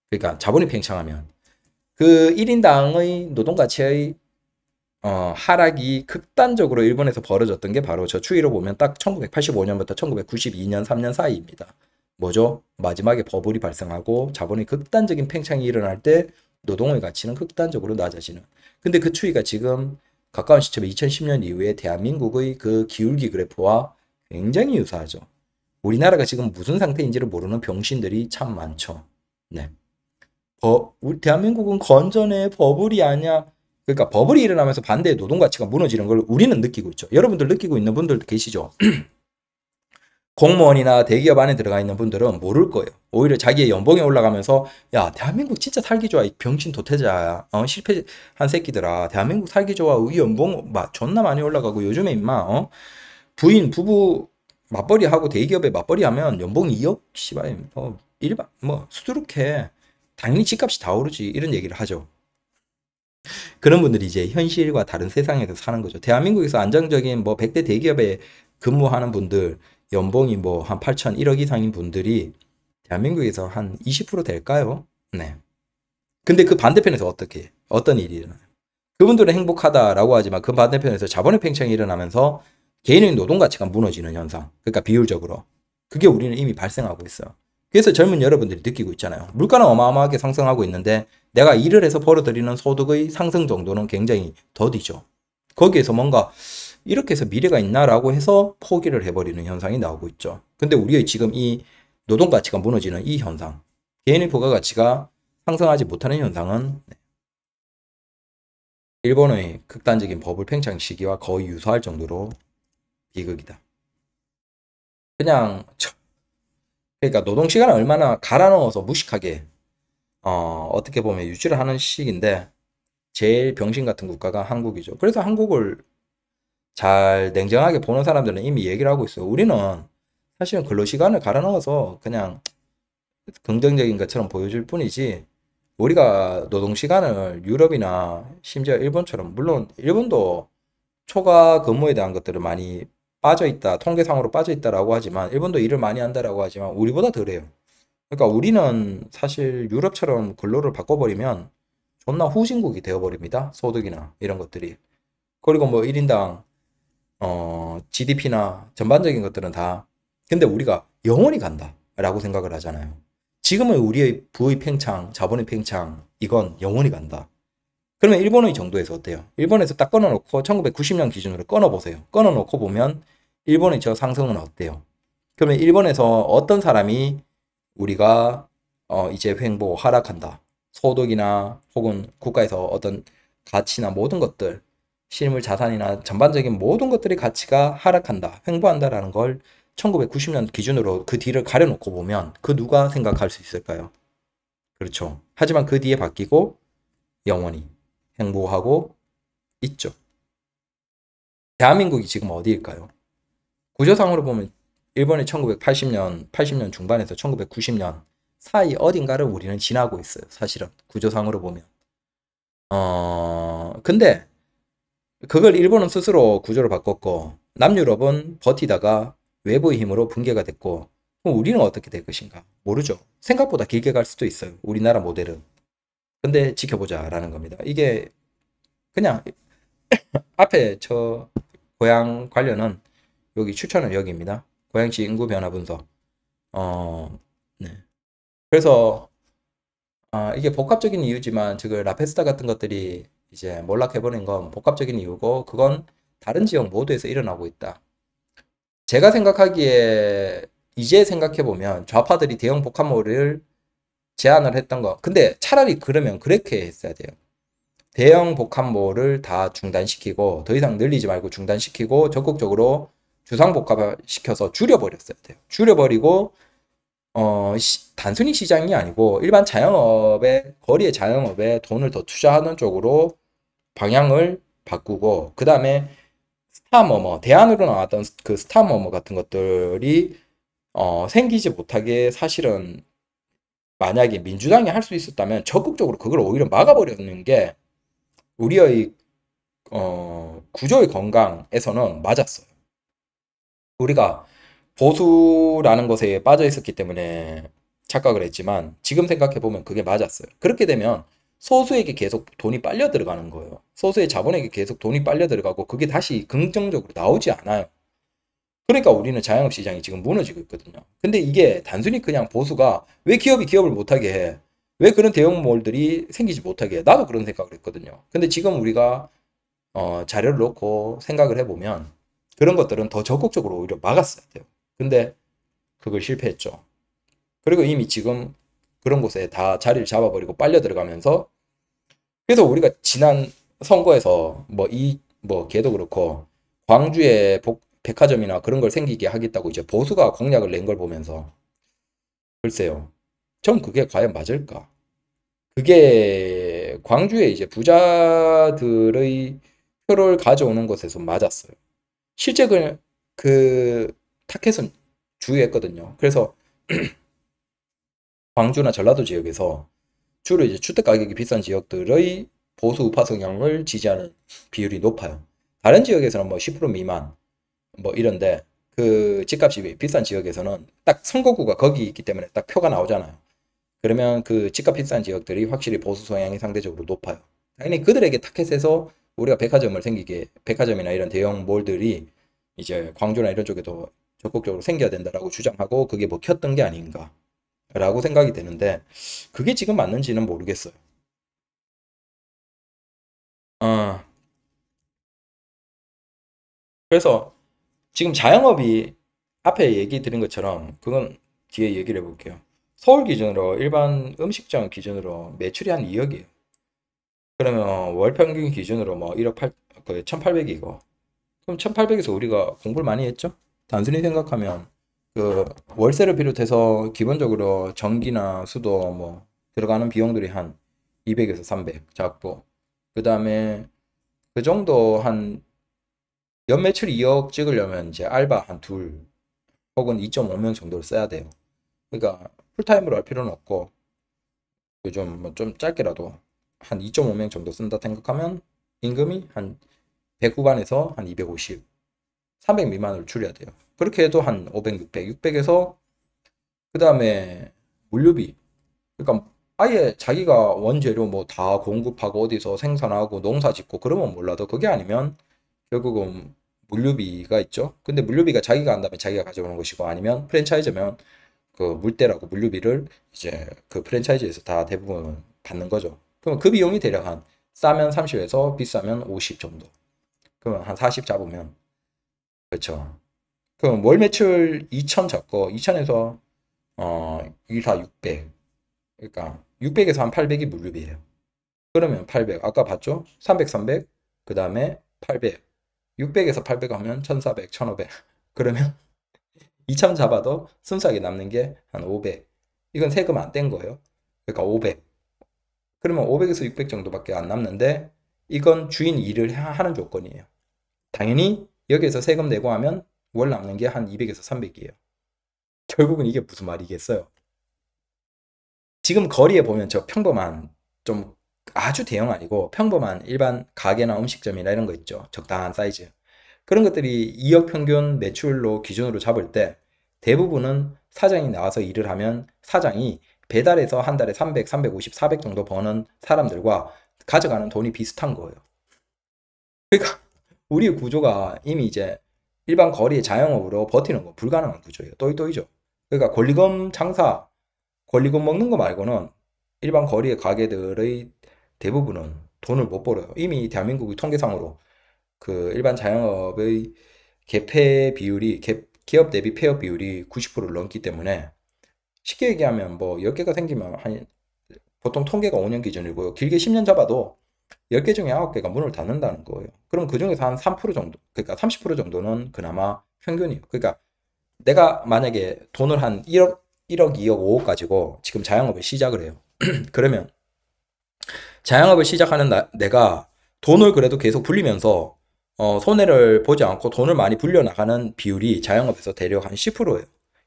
그러니까 자본이 팽창하면 그 1인당의 노동가치의 어, 하락이 극단적으로 일본에서 벌어졌던 게 바로 저추위로 보면 딱 1985년부터 1992년 3년 사이입니다. 뭐죠? 마지막에 버블이 발생하고 자본의 극단적인 팽창이 일어날 때 노동의 가치는 극단적으로 낮아지는. 근데 그 추이가 지금 가까운 시점에 2010년 이후에 대한민국의 그 기울기 그래프와 굉장히 유사하죠. 우리나라가 지금 무슨 상태인지를 모르는 병신들이 참 많죠. 네. 버, 우리 대한민국은 건전해 버블이 아니야. 그러니까 버블이 일어나면서 반대의 노동 가치가 무너지는 걸 우리는 느끼고 있죠. 여러분들 느끼고 있는 분들도 계시죠. 공무원이나 대기업 안에 들어가 있는 분들은 모를 거예요. 오히려 자기의 연봉이 올라가면서 야 대한민국 진짜 살기 좋아 이 병신 도태자야 어, 실패한 새끼들아 대한민국 살기 좋아 우리 연봉 마, 존나 많이 올라가고 요즘에 임마 어? 부인 부부 맞벌이 하고 대기업에 맞벌이 하면 연봉 2억 씨발 어, 일반 뭐 수두룩해 당연히 집값이 다 오르지 이런 얘기를 하죠. 그런 분들이 이제 현실과 다른 세상에서 사는 거죠. 대한민국에서 안정적인 뭐 100대 대기업에 근무하는 분들 연봉이 뭐 한 8천 1억 이상인 분들이 대한민국에서 한 20% 될까요? 네. 근데 그 반대편에서 어떻게 어떤 일이 일어나요? 그분들은 행복하다라고 하지만 그 반대편에서 자본의 팽창이 일어나면서 개인의 노동 가치가 무너지는 현상. 그러니까 비율적으로 그게 우리는 이미 발생하고 있어요. 그래서 젊은 여러분들이 느끼고 있잖아요. 물가는 어마어마하게 상승하고 있는데 내가 일을 해서 벌어들이는 소득의 상승 정도는 굉장히 더디죠. 거기에서 뭔가 이렇게 해서 미래가 있나라고 해서 포기를 해버리는 현상이 나오고 있죠. 근데 우리의 지금 이 노동 가치가 무너지는 이 현상, 개인의 부가 가치가 상승하지 못하는 현상은 네. 일본의 극단적인 버블 팽창 시기와 거의 유사할 정도로 비극이다. 그냥 그러니까 노동 시간을 얼마나 갈아 넣어서 무식하게 어, 어떻게 보면 유지를 하는 시기인데 제일 병신 같은 국가가 한국이죠. 그래서 한국을 잘 냉정하게 보는 사람들은 이미 얘기를 하고 있어요. 우리는 사실은 근로시간을 갈아 넣어서 그냥 긍정적인 것처럼 보여줄 뿐이지 우리가 노동시간을 유럽이나 심지어 일본처럼 물론 일본도 초과 근무에 대한 것들을 많이 빠져있다 통계상으로 빠져있다라고 하지만 일본도 일을 많이 한다라고 하지만 우리보다 덜해요. 그러니까 우리는 사실 유럽처럼 근로를 바꿔버리면 존나 후진국이 되어버립니다. 소득이나 이런 것들이. 그리고 뭐 1인당 어, GDP나 전반적인 것들은 다 근데 우리가 영원히 간다라고 생각을 하잖아요. 지금은 우리의 부의 팽창, 자본의 팽창 이건 영원히 간다. 그러면 일본의 정도에서 어때요? 일본에서 딱 끊어놓고 1990년 기준으로 끊어보세요. 끊어놓고 보면 일본의 저 상승은 어때요? 그러면 일본에서 어떤 사람이 우리가 어 이제 횡보 하락한다. 소득이나 혹은 국가에서 어떤 가치나 모든 것들 실물 자산이나 전반적인 모든 것들의 가치가 하락한다, 횡보한다라는 걸 1990년 기준으로 그 뒤를 가려놓고 보면 그 누가 생각할 수 있을까요? 그렇죠. 하지만 그 뒤에 바뀌고 영원히 행보하고 있죠. 대한민국이 지금 어디일까요? 구조상으로 보면 일본이 1980년, 80년 중반에서 1990년 사이 어딘가를 우리는 지나고 있어요. 사실은 구조상으로 보면. 어, 근데 그걸 일본은 스스로 구조를 바꿨고 남유럽은 버티다가 외부의 힘으로 붕괴가 됐고 그럼 우리는 어떻게 될 것인가 모르죠. 생각보다 길게 갈 수도 있어요. 우리나라 모델은. 근데 지켜보자라는 겁니다. 이게 그냥 앞에 저 고향 관련은 여기 추천은 여기입니다. 고향시 인구 변화 분석. 어, 네. 그래서 아, 이게 복합적인 이유지만 지금 라페스타 같은 것들이 이제 몰락해버린 건 복합적인 이유고 그건 다른 지역 모두에서 일어나고 있다. 제가 생각하기에 이제 생각해보면 좌파들이 대형 복합몰을 제안을 했던 거 근데 차라리 그러면 그렇게 했어야 돼요. 대형 복합몰을 다 중단시키고 더 이상 늘리지 말고 중단시키고 적극적으로 주상복합시켜서 줄여버렸어야 돼요. 줄여버리고 어, 시, 단순히 시장이 아니고 일반 자영업에 거리의 자영업에 돈을 더 투자하는 쪽으로 방향을 바꾸고 그 다음에 스타머머 대안으로 나왔던 그 스타머머 같은 것들이 어, 생기지 못하게 사실은 만약에 민주당이 할 수 있었다면 적극적으로 그걸 오히려 막아버리는 게 우리의 어, 구조의 건강에서는 맞았어요. 우리가 보수라는 것에 빠져 있었기 때문에 착각을 했지만 지금 생각해 보면 그게 맞았어요. 그렇게 되면 소수에게 계속 돈이 빨려 들어가는 거예요. 소수의 자본에게 계속 돈이 빨려 들어가고 그게 다시 긍정적으로 나오지 않아요. 그러니까 우리는 자영업 시장이 지금 무너지고 있거든요. 근데 이게 단순히 그냥 보수가 왜 기업이 기업을 못하게 해? 왜 그런 대형몰들이 생기지 못하게 해? 나도 그런 생각을 했거든요. 근데 지금 우리가 어, 자료를 놓고 생각을 해보면 그런 것들은 더 적극적으로 오히려 막았어야 돼요. 근데 그걸 실패했죠. 그리고 이미 지금 그런 곳에 다 자리를 잡아버리고 빨려 들어가면서 그래서 우리가 지난 선거에서 뭐 이뭐 뭐 걔도 그렇고 광주에 복, 백화점이나 그런 걸 생기게 하겠다고 이제 보수가 공약을 낸 걸 보면서 글쎄요. 전 그게 과연 맞을까? 그게 광주의 이제 부자들의 표를 가져오는 곳에서 맞았어요. 실제 그, 그 타켓은 주요했거든요. 그래서 광주나 전라도 지역에서 주로 이제 주택 가격이 비싼 지역들의 보수 우파 성향을 지지하는 비율이 높아요. 다른 지역에서는 뭐 10% 미만 뭐 이런데 그 집값이 비싼 지역에서는 딱 선거구가 거기 있기 때문에 딱 표가 나오잖아요. 그러면 그 집값 비싼 지역들이 확실히 보수 성향이 상대적으로 높아요. 당연히 그들에게 타켓에서 우리가 백화점을 생기게 백화점이나 이런 대형 몰들이 이제 광주나 이런 쪽에도 적극적으로 생겨야 된다라고 주장하고 그게 먹혔던 뭐 게 아닌가라고 생각이 되는데 그게 지금 맞는지는 모르겠어요. 어. 그래서 지금 자영업이 앞에 얘기 드린 것처럼 그건 뒤에 얘기를 해볼게요. 서울 기준으로 일반 음식점 기준으로 매출이 한 2억이에요. 그러면 월 평균 기준으로 뭐 1억 8, 1,800이고 그럼 1,800에서 우리가 공부를 많이 했죠? 단순히 생각하면 그 월세를 비롯해서 기본적으로 전기나 수도 뭐 들어가는 비용들이 한 200에서 300 작고 그 다음에 그 정도 한 연 매출 2억 찍으려면 이제 알바 한 둘 혹은 2.5명 정도를 써야 돼요. 그러니까 풀타임으로 할 필요는 없고 요즘 그 뭐좀 짧게라도 한 2.5명 정도 쓴다 생각하면 임금이 한 100 후반에서 한250 300 미만으로 줄여야 돼요. 그렇게 해도 한 500, 600, 600에서 그 다음에 물류비. 그러니까 아예 자기가 원재료 뭐 다 공급하고 어디서 생산하고 농사 짓고 그러면 몰라도 그게 아니면 결국은 물류비가 있죠. 근데 물류비가 자기가 한다면 자기가 가져오는 것이고 아니면 프랜차이즈면 그 물대라고 물류비를 이제 그 프랜차이즈에서 다 대부분 받는 거죠. 그러면 그 비용이 대략 한 싸면 30에서 비싸면 50 정도. 그러면 한 40 잡으면 그렇죠. 그럼 월 매출 2천 잡고 2천에서 어, 2사 600. 그러니까 600에서 한 800이 물류비예요. 그러면 800. 아까 봤죠? 300, 300. 그다음에 800. 600에서 800 하면 1400, 1500. 그러면 2천 잡아도 순수하게 남는 게 한 500. 이건 세금 안 뗀 거예요. 그러니까 500. 그러면 500에서 600 정도밖에 안 남는데 이건 주인 일을 하는 조건이에요. 당연히 여기에서 세금 내고 하면 월 남는 게 한 200에서 300이에요. 결국은 이게 무슨 말이겠어요? 지금 거리에 보면 저 평범한 좀 아주 대형 아니고 평범한 일반 가게나 음식점이나 이런 거 있죠. 적당한 사이즈. 그런 것들이 2억 평균 매출로 기준으로 잡을 때 대부분은 사장이 나와서 일을 하면 사장이 배달해서 한 달에 300, 350, 400 정도 버는 사람들과 가져가는 돈이 비슷한 거예요. 그러니까 우리 구조가 이미 이제 일반 거리의 자영업으로 버티는 건 불가능한 구조예요. 또이또이죠. 그러니까 권리금 장사, 권리금 먹는 거 말고는 일반 거리의 가게들의 대부분은 돈을 못 벌어요. 이미 대한민국의 통계상으로 그 일반 자영업의 개폐 비율이 개, 기업 대비 폐업 비율이 90%를 넘기 때문에 쉽게 얘기하면 뭐 10개가 생기면 한 보통 통계가 5년 기준이고요. 길게 10년 잡아도 10개 중에 9개가 문을 닫는다는 거예요. 그럼 그 중에서 한 3% 정도, 그러니까 30% 정도는 그나마 평균이에요. 그러니까 내가 만약에 돈을 한 1억, 1억, 2억, 5억 가지고 지금 자영업을 시작을 해요. 그러면 자영업을 시작하는 나, 내가 돈을 그래도 계속 불리면서 어, 손해를 보지 않고 돈을 많이 불려나가는 비율이 자영업에서 대략 한 10%예요.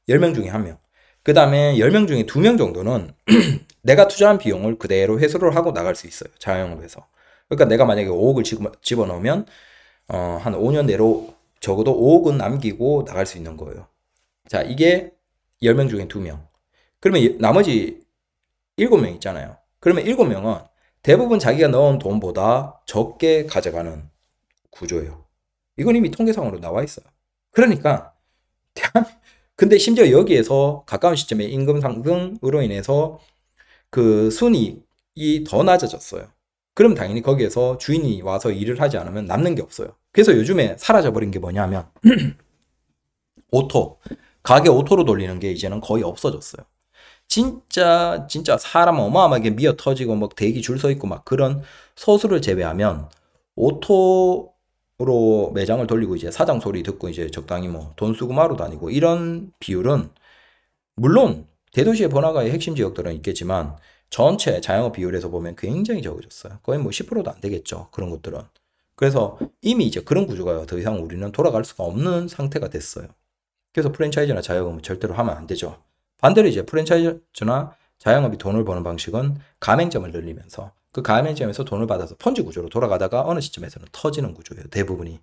10명 중에 1명. 그 다음에 10명 중에 2명 정도는 내가 투자한 비용을 그대로 회수를 하고 나갈 수 있어요. 자영업에서 그러니까 내가 만약에 5억을 집어넣으면 어, 한 5년 내로 적어도 5억은 남기고 나갈 수 있는 거예요. 자, 이게 10명 중에 2명. 그러면 나머지 7명 있잖아요. 그러면 7명은 대부분 자기가 넣은 돈보다 적게 가져가는 구조예요. 이건 이미 통계상으로 나와 있어요. 그러니까 대한 근데 심지어 여기에서 가까운 시점에 임금 상승으로 인해서 그 순이이 더 낮아졌어요. 그럼 당연히 거기에서 주인이 와서 일을 하지 않으면 남는 게 없어요. 그래서 요즘에 사라져버린 게 뭐냐면 오토 가게 오토로 돌리는 게 이제는 거의 없어졌어요. 진짜 진짜 사람 어마어마하게 미어 터지고 막 뭐 대기 줄 서 있고 막 그런 소수를 제외하면 오토로 매장을 돌리고 이제 사장 소리 듣고 이제 적당히 뭐 돈 쓰고 마루 다니고 이런 비율은 물론 대도시의 번화가의 핵심 지역들은 있겠지만 전체 자영업 비율에서 보면 굉장히 적어졌어요. 거의 뭐 10%도 안 되겠죠. 그런 것들은. 그래서 이미 이제 그런 구조가 더 이상 우리는 돌아갈 수가 없는 상태가 됐어요. 그래서 프랜차이즈나 자영업은 절대로 하면 안 되죠. 반대로 이제 프랜차이즈나 자영업이 돈을 버는 방식은 가맹점을 늘리면서 그 가맹점에서 돈을 받아서 펀지 구조로 돌아가다가 어느 시점에서는 터지는 구조예요. 대부분이.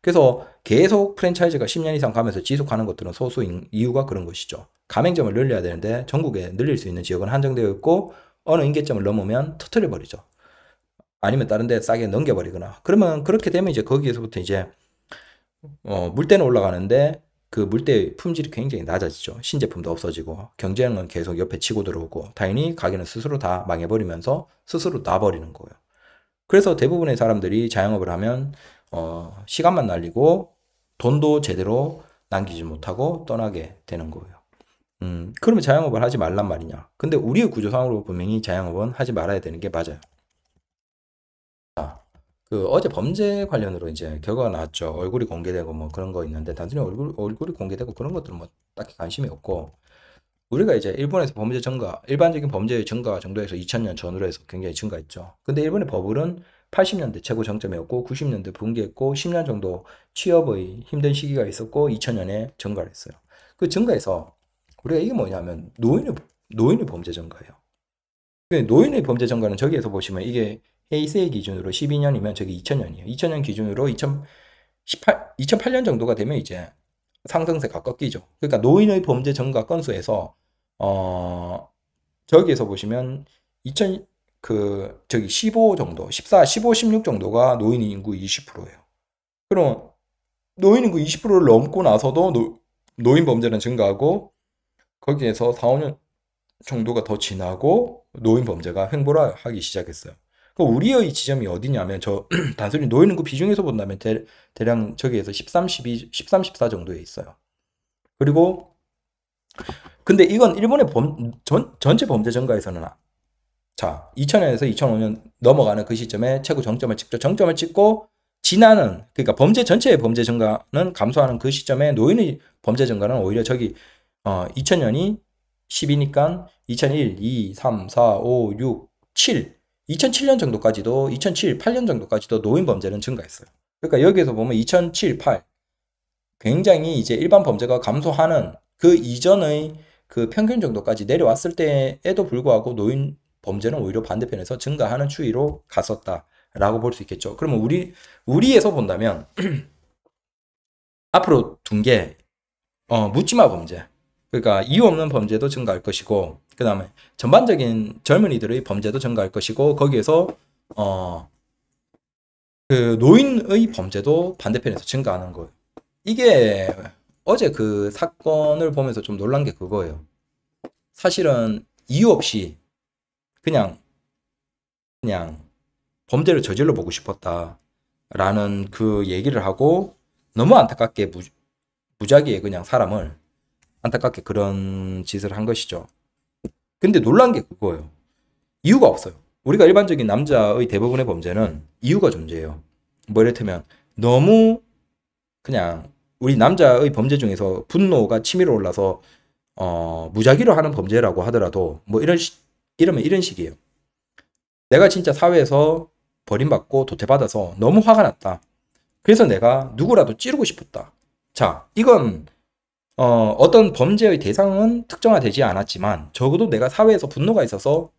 그래서 계속 프랜차이즈가 10년 이상 가면서 지속하는 것들은 소수인 이유가 그런 것이죠. 가맹점을 늘려야 되는데 전국에 늘릴 수 있는 지역은 한정되어 있고 어느 인계점을 넘으면 터트려 버리죠. 아니면 다른 데 싸게 넘겨 버리거나 그러면 그렇게 되면 이제 거기에서부터 이제 어, 물대는 올라가는데 그 물대 의 품질이 굉장히 낮아지죠. 신제품도 없어지고 경쟁은 계속 옆에 치고 들어오고 당연히 가게는 스스로 다 망해버리면서 스스로 나버리는 거예요. 그래서 대부분의 사람들이 자영업을 하면 어, 시간만 날리고 돈도 제대로 남기지 못하고 떠나게 되는 거예요. 음, 그러면 자영업을 하지 말란 말이냐. 근데 우리의 구조상으로 분명히 자영업은 하지 말아야 되는 게 맞아요. 아, 그 어제 범죄 관련으로 이제 결과가 나왔죠. 얼굴이 공개되고 뭐 그런 거 있는데 단순히 얼굴, 얼굴이 공개되고 그런 것들은 뭐 딱히 관심이 없고 우리가 이제 일본에서 범죄 증가, 일반적인 범죄의 증가 정도에서 2000년 전후로 해서 굉장히 증가했죠. 근데 일본의 법은 80년대 최고 정점이었고 90년대 붕괴했고 10년 정도 취업의 힘든 시기가 있었고 2000년에 증가를 했어요. 그 증가에서 우리가 이게 뭐냐면 노인의 노인의 범죄 증가예요. 노인의 범죄 증가는 저기에서 보시면 이게 헤이세의 기준으로 12년이면 저기 2000년이에요. 2000년 기준으로 2018 2008년 정도가 되면 이제 상승세 가꺾이죠 그러니까 노인의 범죄 증가 건수에서 어 저기에서 보시면 2000그 저기 15 정도, 14, 15, 16 정도가 노인 인구 20%예요. 그럼 노인 인구 20%를 넘고 나서도 노, 노인 범죄는 증가하고 거기에서 4, 5년 정도가 더 지나고 노인 범죄가 횡보를 하기 시작했어요. 그 우리의 지점이 어디냐면 저 단순히 노인 인구 비중에서 본다면 대, 략 저기에서 13, 12, 13, 14 정도에 있어요. 그리고 근데 이건 일본의 범, 전, 전체 범죄 증가에서는 자, 2000년에서 2005년 넘어가는 그 시점에 최고 정점을 찍죠. 정점을 찍고 지나는 그러니까 범죄 전체의 범죄 증가는 감소하는 그 시점에 노인의 범죄 증가는 오히려 저기 어 2000년이 10이니까 2001, 2, 3, 4, 5, 6, 7 2007년 정도까지도 2007, 8년 정도까지도 노인 범죄는 증가했어요. 그러니까 여기에서 보면 2007, 8 굉장히 이제 일반 범죄가 감소하는 그 이전의 그 평균 정도까지 내려왔을 때에도 불구하고 노인 범죄는 오히려 반대편에서 증가하는 추이로 갔었다라고 볼 수 있겠죠. 그러면 우리 우리에서 본다면 앞으로 둔게 어, 묻지마 범죄. 그러니까 이유 없는 범죄도 증가할 것이고 그 다음에 전반적인 젊은이들의 범죄도 증가할 것이고 거기에서 어, 그 노인의 범죄도 반대편에서 증가하는 거예요. 이게 어제 그 사건을 보면서 좀 놀란 게 그거예요. 사실은 이유 없이 그냥 그냥 범죄를 저질러 보고 싶었다라는 그 얘기를 하고 너무 안타깝게 무작위에 그냥 사람을 안타깝게 그런 짓을 한 것이죠. 근데 놀란 게 그거예요. 이유가 없어요. 우리가 일반적인 남자의 대부분의 범죄는 이유가 존재해요. 뭐 이를테면 너무 그냥 우리 남자의 범죄 중에서 분노가 치밀어 올라서 어, 무작위로 하는 범죄라고 하더라도 뭐 이런 이러면 이런 식이에요. 내가 진짜 사회에서 버림받고 도태받아서 너무 화가 났다. 그래서 내가 누구라도 찌르고 싶었다. 자, 이건 어, 어떤 범죄의 대상은 특정화되지 않았지만 적어도 내가 사회에서 분노가 있어서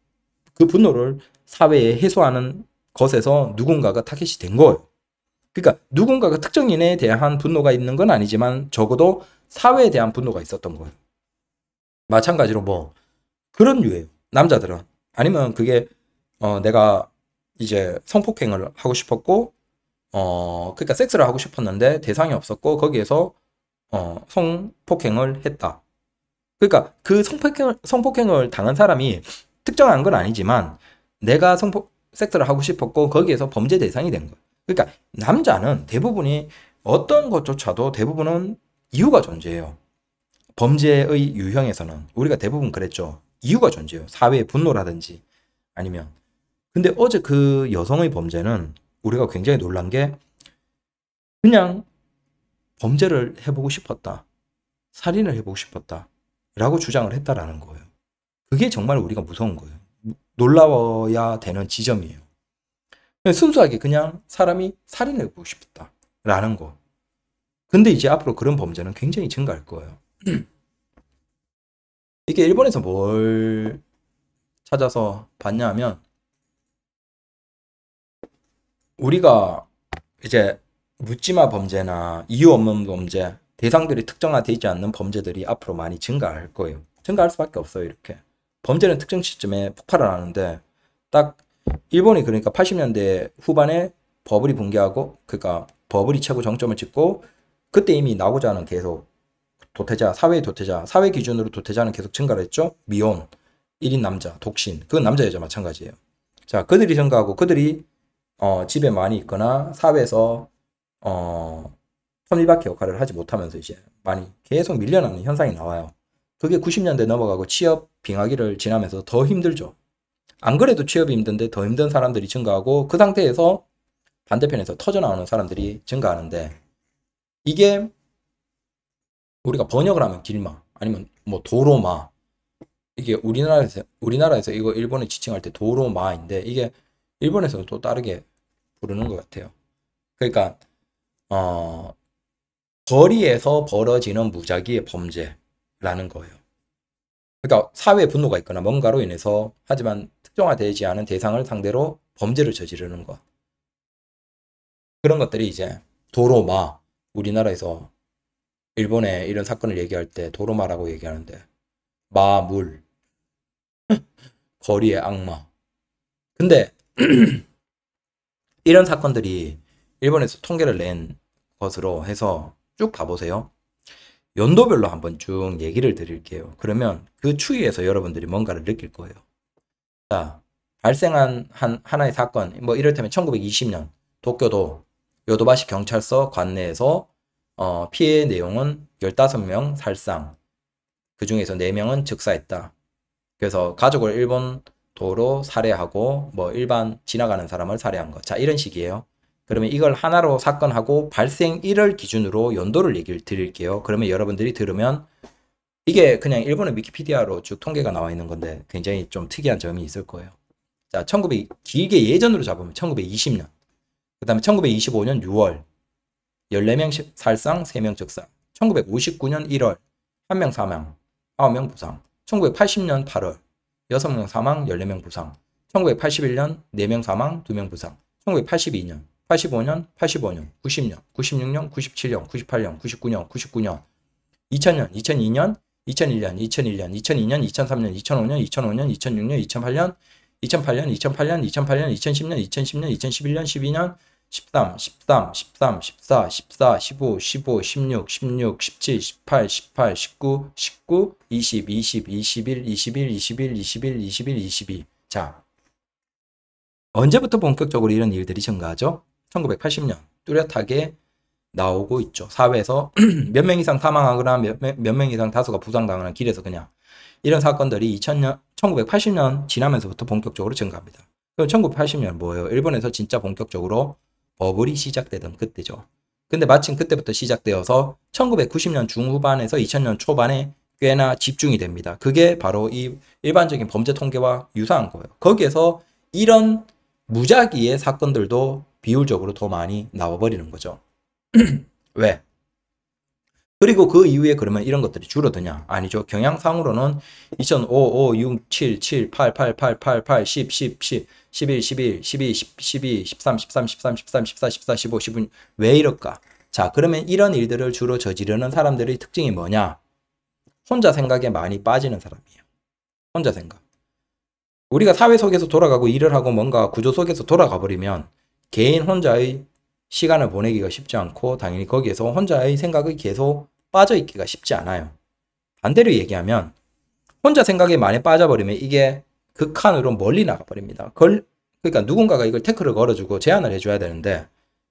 그 분노를 사회에 해소하는 것에서 누군가가 타겟이 된 거예요. 그러니까 누군가가 특정인에 대한 분노가 있는 건 아니지만 적어도 사회에 대한 분노가 있었던 거예요. 마찬가지로 뭐 그런 유예요. 남자들은 아니면 그게 어 내가 이제 성폭행을 하고 싶었고 어 그러니까 섹스를 하고 싶었는데 대상이 없었고 거기에서 어 성폭행을 했다. 그러니까 그 성폭행을 성폭행을 당한 사람이 특정한 건 아니지만 내가 성폭 섹스를 하고 싶었고 거기에서 범죄 대상이 된 거예요. 그러니까 남자는 대부분이 어떤 것조차도 대부분은 이유가 존재해요. 범죄의 유형에서는 우리가 대부분 그랬죠. 이유가 존재해요. 사회의 분노라든지 아니면 근데 어제 그 여성의 범죄는 우리가 굉장히 놀란 게 그냥 범죄를 해보고 싶었다. 살인을 해보고 싶었다. 라고 주장을 했다라는 거예요. 그게 정말 우리가 무서운 거예요. 놀라워야 되는 지점이에요. 그냥 순수하게 그냥 사람이 살인을 해보고 싶었다. 라는 거. 근데 이제 앞으로 그런 범죄는 굉장히 증가할 거예요. 이게 일본에서 뭘 찾아서 봤냐 면 우리가 이제 묻지마 범죄나 이유 없는 범죄 대상들이 특정화되어 있지 않는 범죄들이 앞으로 많이 증가할 거예요. 증가할 수밖에 없어요. 이렇게 범죄는 특정 시점에 폭발을 하는데 딱 일본이 그러니까 80년대 후반에 버블이 붕괴하고 그러니까 버블이 최고 정점을 찍고 그때 이미 나고자는 계속 도태자, 사회의 도태자, 사회 기준으로 도태자는 계속 증가를 했죠. 미혼, 1인 남자, 독신. 그건 남자 여자 마찬가지예요. 자, 그들이 증가하고 그들이 어, 집에 많이 있거나 사회에서 어, 천리밖에 역할을 하지 못하면서 이제 많이 계속 밀려나는 현상이 나와요. 그게 90년대 넘어가고 취업 빙하기를 지나면서 더 힘들죠. 안 그래도 취업이 힘든데 더 힘든 사람들이 증가하고 그 상태에서 반대편에서 터져나오는 사람들이 증가하는데 이게 우리가 번역을 하면 길마 아니면 뭐 도로마 이게 우리나라에서 우리나라에서 이거 일본에 지칭할 때 도로마인데 이게 일본에서는 또 다르게 부르는 것 같아요. 그러니까 어 거리에서 벌어지는 무작위의 범죄라는 거예요. 그러니까 사회 분노가 있거나 뭔가로 인해서 하지만 특정화되지 않은 대상을 상대로 범죄를 저지르는 것 그런 것들이 이제 도로마 우리나라에서 일본에 이런 사건을 얘기할 때 도로마라고 얘기하는데 마물 거리의 악마 근데 이런 사건들이 일본에서 통계를 낸 것으로 해서 쭉 봐보세요. 연도별로 한번 쭉 얘기를 드릴게요. 그러면 그 추이에서 여러분들이 뭔가를 느낄 거예요. 자, 발생한 한 하나의 사건, 뭐 이를테면 1920년 도쿄도 요도바시 경찰서 관내에서 어, 피해 내용은 15명 살상, 그 중에서 4명은 즉사했다. 그래서 가족을 일본 도로 살해하고 뭐 일반 지나가는 사람을 살해한 것. 자, 이런 식이에요. 그러면 이걸 하나로 사건하고 발생 일을 기준으로 연도를 얘기를 드릴게요. 그러면 여러분들이 들으면 이게 그냥 일본의 위키피디아로 쭉 통계가 나와 있는 건데 굉장히 좀 특이한 점이 있을 거예요. 자, 1900 길게 예전으로 잡으면 1920년. 그다음에 1925년 6월 14명 살상, 3명 적상, 1959년 1월 1명 사망, 9명 부상, 1980년 8월 6명 사망, 14명 부상, 1981년 4명 사망, 2명 부상, 1982년, 85년, 85년, 90년, 96년, 97년, 98년, 99년, 99년, 2000년, 2002년, 2001년, 2001년, 2002년, 2003년, 2005년, 2005년, 2006년, 2008년, 2008년, 2008년, 2008년, 2010년, 2010년, 2011년, 12년, 13, 13, 13, 14, 14, 15, 15, 16, 16, 17, 18, 18, 19, 19, 20, 20, 21, 21, 21, 21, 21, 22. 자, 언제부터 본격적으로 이런 일들이 증가하죠? 1980년 뚜렷하게 나오고 있죠. 사회에서 몇 명 이상 사망하거나 몇 명 이상 다수가 부상당하는 길에서 그냥 이런 사건들이 2000년, 1980년 지나면서부터 본격적으로 증가합니다. 그럼 1980년 뭐예요? 일본에서 진짜 본격적으로 버블이 시작되던 그때죠. 근데 마침 그때부터 시작되어서 1990년 중후반에서 2000년 초반에 꽤나 집중이 됩니다. 그게 바로 이 일반적인 범죄 통계와 유사한 거예요. 거기에서 이런 무작위의 사건들도 비율적으로 더 많이 나와버리는 거죠. 왜? 그리고 그 이후에 그러면 이런 것들이 줄어드냐? 아니죠. 경향상으로는 2005, 5, 6, 7, 7, 8, 8, 8, 8, 8, 10, 10, 10, 11, 11, 12, 10, 12, 13, 13, 13, 13, 14, 14, 15, 15. 왜 이럴까? 자, 그러면 이런 일들을 주로 저지르는 사람들의 특징이 뭐냐? 혼자 생각에 많이 빠지는 사람이에요. 혼자 생각. 우리가 사회 속에서 돌아가고 일을 하고 뭔가 구조 속에서 돌아가 버리면 개인 혼자의 시간을 보내기가 쉽지 않고 당연히 거기에서 혼자의 생각이 계속 빠져 있기가 쉽지 않아요. 반대로 얘기하면 혼자 생각에 많이 빠져버리면 이게 극한으로 멀리 나가버립니다. 걸, 그러니까 누군가가 이걸 태클을 걸어주고 제안을 해줘야 되는데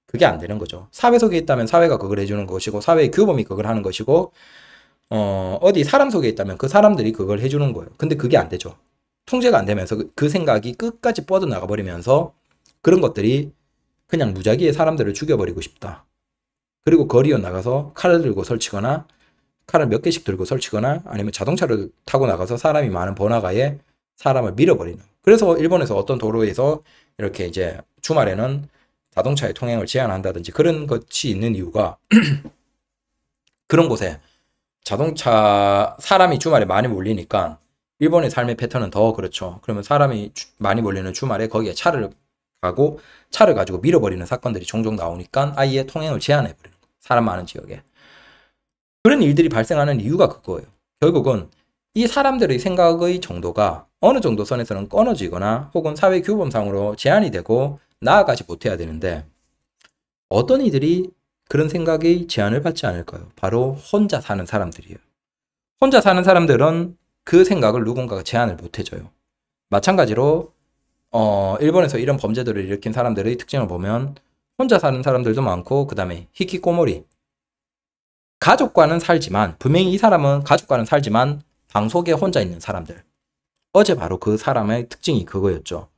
그게 안 되는 거죠. 사회 속에 있다면 사회가 그걸 해주는 것이고 사회의 규범이 그걸 하는 것이고 어, 어디 사람 속에 있다면 그 사람들이 그걸 해주는 거예요. 근데 그게 안 되죠. 통제가 안 되면서 그, 그 생각이 끝까지 뻗어나가버리면서 그런 것들이 그냥 무작위에 사람들을 죽여버리고 싶다. 그리고 거리에 나가서 칼을 들고 설치거나 칼을 몇 개씩 들고 설치거나 아니면 자동차를 타고 나가서 사람이 많은 번화가에 사람을 밀어버리는. 그래서 일본에서 어떤 도로에서 이렇게 이제 주말에는 자동차의 통행을 제한한다든지 그런 것이 있는 이유가 그런 곳에 자동차 사람이 주말에 많이 몰리니까 일본의 삶의 패턴은 더 그렇죠. 그러면 사람이 주, 많이 몰리는 주말에 거기에 차를 가고 차를 가지고 밀어버리는 사건들이 종종 나오니까 아예 통행을 제한해버리는 거예요. 사람 많은 지역에. 그런 일들이 발생하는 이유가 그거예요. 결국은 이 사람들의 생각의 정도가 어느 정도 선에서는 끊어지거나 혹은 사회 규범상으로 제한이 되고 나아가지 못해야 되는데 어떤 이들이 그런 생각의 제한을 받지 않을까요? 바로 혼자 사는 사람들이에요. 혼자 사는 사람들은 그 생각을 누군가가 제한을 못해줘요. 마찬가지로 어, 일본에서 이런 범죄들을 일으킨 사람들의 특징을 보면 혼자 사는 사람들도 많고 그다음에 히키꼬모리 가족과는 살지만 분명히 이 사람은 가족과는 살지만 방 속에 혼자 있는 사람들 어제 바로 그 사람의 특징이 그거였죠.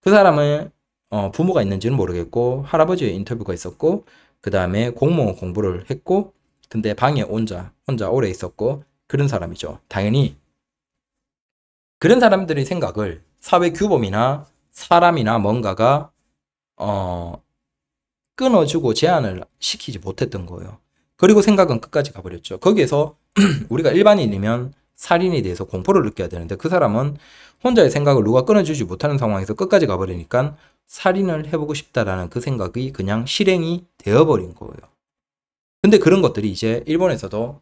그 사람은 어, 부모가 있는지는 모르겠고 할아버지의 인터뷰가 있었고 그 다음에 공무원 공부를 했고 근데 방에 혼자 혼자 오래 있었고 그런 사람이죠. 당연히 그런 사람들의 생각을 사회 규범이나 사람이나 뭔가가 어 끊어주고 제한을 시키지 못했던 거예요. 그리고 생각은 끝까지 가버렸죠. 거기에서 우리가 일반인이면 살인에 대해서 공포를 느껴야 되는데 그 사람은 혼자의 생각을 누가 끊어주지 못하는 상황에서 끝까지 가버리니까 살인을 해보고 싶다라는 그 생각이 그냥 실행이 되어버린 거예요. 근데 그런 것들이 이제 일본에서도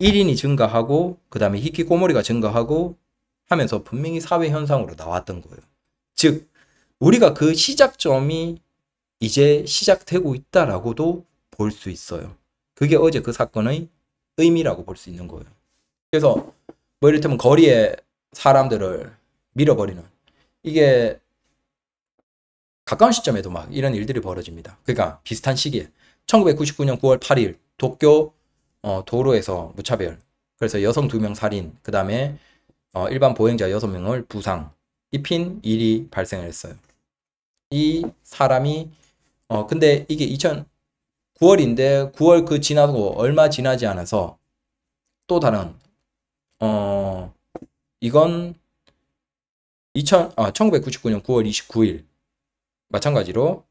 1인이 증가하고 그 다음에 히키꼬모리가 증가하고 하면서 분명히 사회 현상으로 나왔던 거예요. 즉 우리가 그 시작점이 이제 시작되고 있다라고도 볼 수 있어요. 그게 어제 그 사건의 의미라고 볼 수 있는 거예요. 그래서 뭐 이를테면 거리에 사람들을 밀어버리는 이게 가까운 시점에도 막 이런 일들이 벌어집니다. 그러니까 비슷한 시기에 1999년 9월 8일 도쿄 어, 도로에서 무차별 그래서 여성 두 명 살인 그 다음에 어, 일반 보행자 6명을 부상, 입힌 일이 발생했어요. 이 사람이 어 근데 이게 2000 9월인데 9월 그 지나고 얼마 지나지 않아서 또 다른 어 이건 2000아 1999년 9월 29일 마찬가지로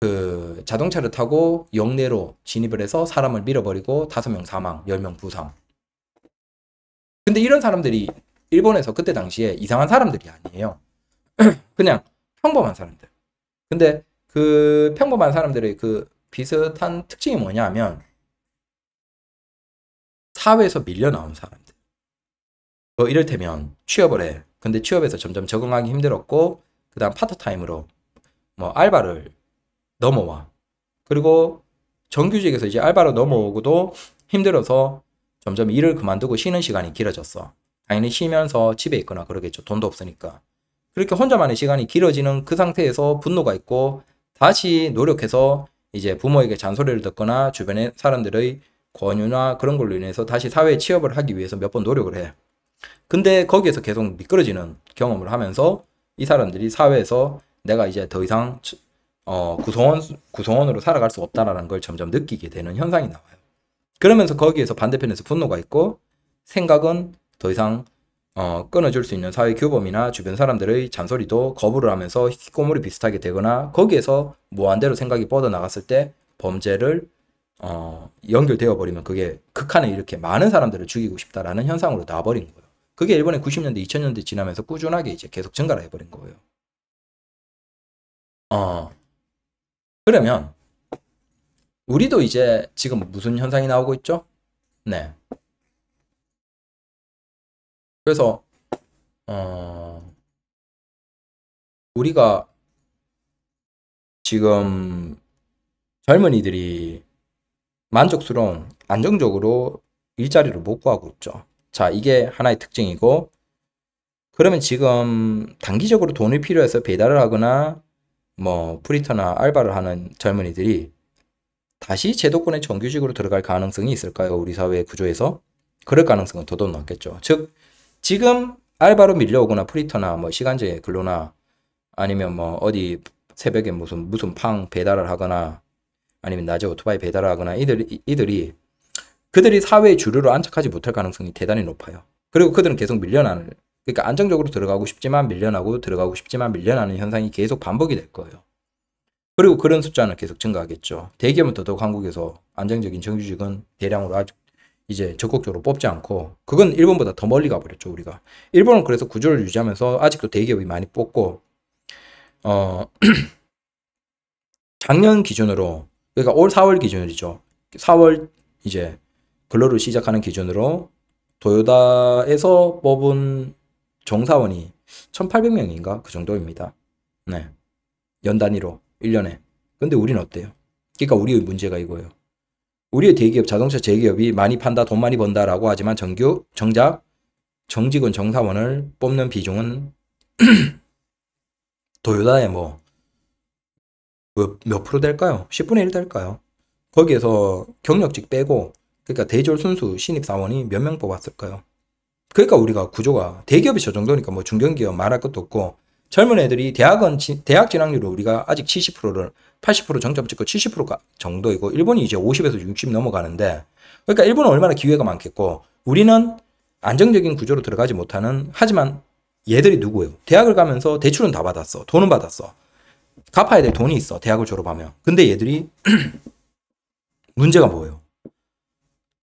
그 자동차를 타고 영내로 진입을 해서 사람을 밀어버리고 5명 사망, 10명 부상. 근데 이런 사람들이 일본에서 그때 당시에 이상한 사람들이 아니에요. 그냥 평범한 사람들. 근데 그 평범한 사람들의 그 비슷한 특징이 뭐냐면 사회에서 밀려나온 사람들. 뭐 이를테면 취업을 해. 근데 취업에서 점점 적응하기 힘들었고 그다음 파트타임으로 뭐 알바를 넘어와. 그리고 정규직에서 이제 알바로 넘어오고도 힘들어서 점점 일을 그만두고 쉬는 시간이 길어졌어. 당연히 쉬면서 집에 있거나 그러겠죠. 돈도 없으니까. 그렇게 혼자만의 시간이 길어지는 그 상태에서 분노가 있고 다시 노력해서 이제 부모에게 잔소리를 듣거나 주변의 사람들의 권유나 그런 걸로 인해서 다시 사회 취업을 하기 위해서 몇 번 노력을 해. 근데 거기에서 계속 미끄러지는 경험을 하면서 이 사람들이 사회에서 내가 이제 더 이상 어, 구성원, 구성원으로 살아갈 수 없다라는 걸 점점 느끼게 되는 현상이 나와요. 그러면서 거기에서 반대편에서 분노가 있고 생각은 더 이상 어, 끊어줄 수 있는 사회 규범이나 주변 사람들의 잔소리도 거부를 하면서 꼬물이 비슷하게 되거나 거기에서 무한대로 생각이 뻗어나갔을 때 범죄를 어, 연결되어 버리면 그게 극한에 이렇게 많은 사람들을 죽이고 싶다라는 현상으로 나버린 와 거예요. 그게 일본의 90년대, 2000년대 지나면서 꾸준하게 이제 계속 증가를 해버린 거예요. 어, 그러면 우리도 이제 지금 무슨 현상이 나오고 있죠? 네. 그래서 어 우리가 지금 젊은이들이 만족스러운 안정적으로 일자리를 못 구하고 있죠. 자, 이게 하나의 특징이고 그러면 지금 단기적으로 돈이 필요해서 배달을 하거나 뭐 프리터나 알바를 하는 젊은이들이 다시 제도권의 정규직으로 들어갈 가능성이 있을까요? 우리 사회 의 구조에서 그럴 가능성은 더더욱 높겠죠. 즉 지금 알바로 밀려오거나 프리터나 뭐 시간제 근로나 아니면 뭐 어디 새벽에 무슨 무슨 팡 배달을 하거나 아니면 낮에 오토바이 배달을 하거나 이들 이들이 그들이 사회의 주류로 안착하지 못할 가능성이 대단히 높아요. 그리고 그들은 계속 밀려나는 그러니까 안정적으로 들어가고 싶지만 밀려나고 들어가고 싶지만 밀려나는 현상이 계속 반복이 될 거예요. 그리고 그런 숫자는 계속 증가하겠죠. 대기업은 더더욱 한국에서 안정적인 정규직은 대량으로 아주 이제 적극적으로 뽑지 않고 그건 일본보다 더 멀리 가버렸죠 우리가 일본은 그래서 구조를 유지하면서 아직도 대기업이 많이 뽑고 어 작년 기준으로 그러니까 올 4월 기준이죠 4월 이제 근로를 시작하는 기준으로 도요다에서 뽑은 정사원이 1800명인가 그 정도입니다 네 연단위로 1년에. 근데 우린 어때요? 그러니까 우리의 문제가 이거예요. 우리의 대기업, 자동차 제기업이 많이 판다, 돈 많이 번다라고 하지만 정규, 정작 정직원, 정사원을 뽑는 비중은 도요다에 뭐, 몇, 뭐 몇 프로 될까요? 10분의 1 될까요? 거기에서 경력직 빼고, 그러니까 대졸 순수 신입사원이 몇 명 뽑았을까요? 그러니까 우리가 구조가, 대기업이 저 정도니까 뭐 중견기업 말할 것도 없고, 젊은 애들이 대학은 대학 진학률을 우리가 아직 70%를 80% 정점 찍고 70% 정도이고 일본이 이제 50에서 60 넘어가는데 그러니까 일본은 얼마나 기회가 많겠고 우리는 안정적인 구조로 들어가지 못하는 하지만 얘들이 누구예요? 대학을 가면서 대출은 다 받았어. 돈은 받았어. 갚아야 될 돈이 있어. 대학을 졸업하면. 근데 얘들이 문제가 뭐예요?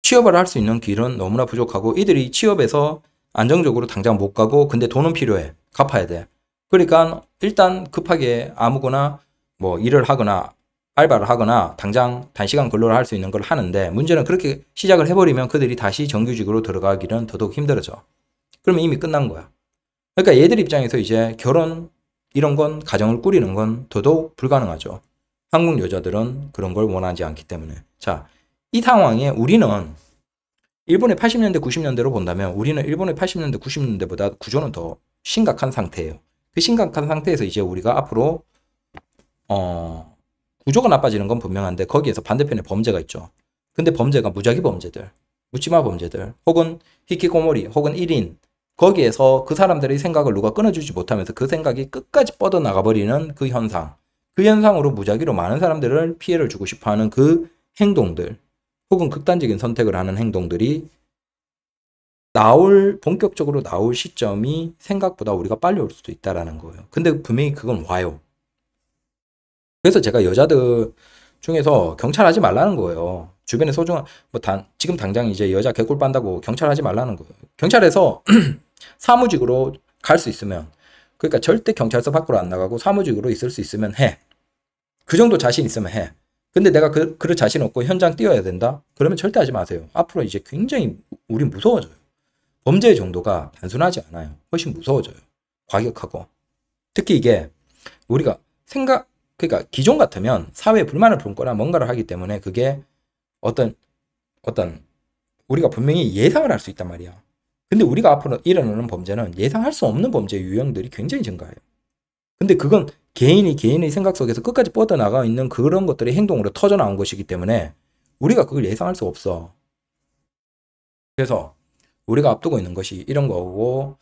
취업을 할 수 있는 길은 너무나 부족하고 이들이 취업에서 안정적으로 당장 못 가고 근데 돈은 필요해. 갚아야 돼. 그러니까 일단 급하게 아무거나 뭐 일을 하거나 알바를 하거나 당장 단시간 근로를 할 수 있는 걸 하는데 문제는 그렇게 시작을 해버리면 그들이 다시 정규직으로 들어가기는 더더욱 힘들어져. 그러면 이미 끝난 거야. 그러니까 얘들 입장에서 이제 결혼 이런 건 가정을 꾸리는 건 더더욱 불가능하죠. 한국 여자들은 그런 걸 원하지 않기 때문에. 자, 이 상황에 우리는 일본의 80년대, 90년대로 본다면 우리는 일본의 80년대, 90년대보다 구조는 더 심각한 상태예요. 그 심각한 상태에서 이제 우리가 앞으로 어 구조가 나빠지는 건 분명한데 거기에서 반대편에 범죄가 있죠. 근데 범죄가 무작위 범죄들, 묻지마 범죄들, 혹은 히키코모리 혹은 1인 거기에서 그 사람들의 생각을 누가 끊어주지 못하면서 그 생각이 끝까지 뻗어나가버리는 그 현상 그 현상으로 무작위로 많은 사람들을 피해를 주고 싶어하는 그 행동들 혹은 극단적인 선택을 하는 행동들이 나올 본격적으로 나올 시점이 생각보다 우리가 빨리 올 수도 있다라는 거예요. 근데 분명히 그건 와요. 그래서 제가 여자들 중에서 경찰하지 말라는 거예요. 주변에 소중한 뭐 단, 지금 당장 이제 여자 개꿀 빤다고 경찰하지 말라는 거예요. 경찰에서 사무직으로 갈 수 있으면 그러니까 절대 경찰서 밖으로 안 나가고 사무직으로 있을 수 있으면 해. 그 정도 자신 있으면 해. 근데 내가 그, 그럴 자신 없고 현장 뛰어야 된다? 그러면 절대 하지 마세요. 앞으로 이제 굉장히 우리 무서워져요. 범죄의 정도가 단순하지 않아요. 훨씬 무서워져요. 과격하고. 특히 이게 우리가 생각, 그러니까 기존 같으면 사회에 불만을 품거나 뭔가를 하기 때문에 그게 어떤, 어떤, 우리가 분명히 예상을 할 수 있단 말이야. 근데 우리가 앞으로 일어나는 범죄는 예상할 수 없는 범죄 유형들이 굉장히 증가해요. 근데 그건 개인이 개인의 생각 속에서 끝까지 뻗어나가 있는 그런 것들의 행동으로 터져나온 것이기 때문에 우리가 그걸 예상할 수 없어. 그래서 우리가 앞두고 있는 것이 이런 거고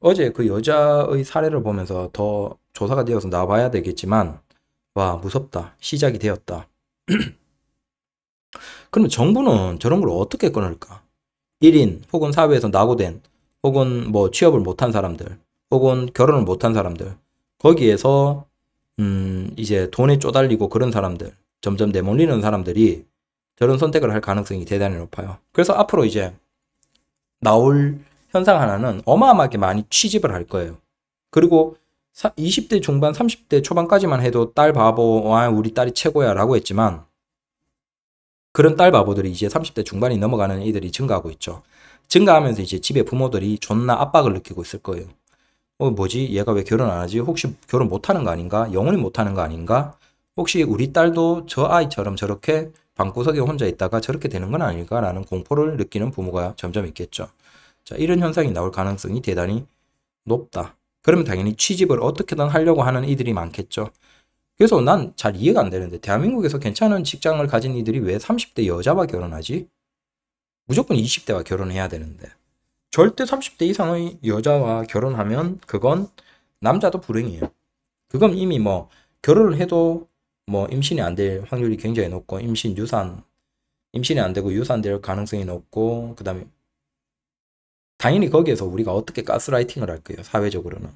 어제 그 여자의 사례를 보면서 더 조사가 되어서 나와봐야 되겠지만 와 무섭다 시작이 되었다 그럼 정부는 저런 걸 어떻게 끊을까 1인 혹은 사회에서 낙오된 혹은 뭐 취업을 못한 사람들 혹은 결혼을 못한 사람들 거기에서 음 이제 돈에 쪼달리고 그런 사람들 점점 내몰리는 사람들이 저런 선택을 할 가능성이 대단히 높아요 그래서 앞으로 이제 나올 현상 하나는 어마어마하게 많이 취집을 할 거예요. 그리고 20대 중반, 30대 초반까지만 해도 딸 바보, 와, 아, 우리 딸이 최고야 라고 했지만 그런 딸 바보들이 이제 30대 중반이 넘어가는 애들이 증가하고 있죠. 증가하면서 이제 집에 부모들이 존나 압박을 느끼고 있을 거예요. 어, 뭐지? 얘가 왜 결혼 안 하지? 혹시 결혼 못 하는 거 아닌가? 영원히 못 하는 거 아닌가? 혹시 우리 딸도 저 아이처럼 저렇게 방구석에 혼자 있다가 저렇게 되는 건 아닐까라는 공포를 느끼는 부모가 점점 있겠죠. 자, 이런 현상이 나올 가능성이 대단히 높다. 그러면 당연히 취집을 어떻게든 하려고 하는 이들이 많겠죠. 그래서 난 잘 이해가 안 되는데 대한민국에서 괜찮은 직장을 가진 이들이 왜 30대 여자와 결혼하지? 무조건 20대와 결혼해야 되는데 절대 30대 이상의 여자와 결혼하면 그건 남자도 불행이에요. 그건 이미 뭐 결혼을 해도 뭐 임신이 안 될 확률이 굉장히 높고 임신 유산 임신이 안 되고 유산될 가능성이 높고 그다음에 당연히 거기에서 우리가 어떻게 가스라이팅을 할까요 사회적으로는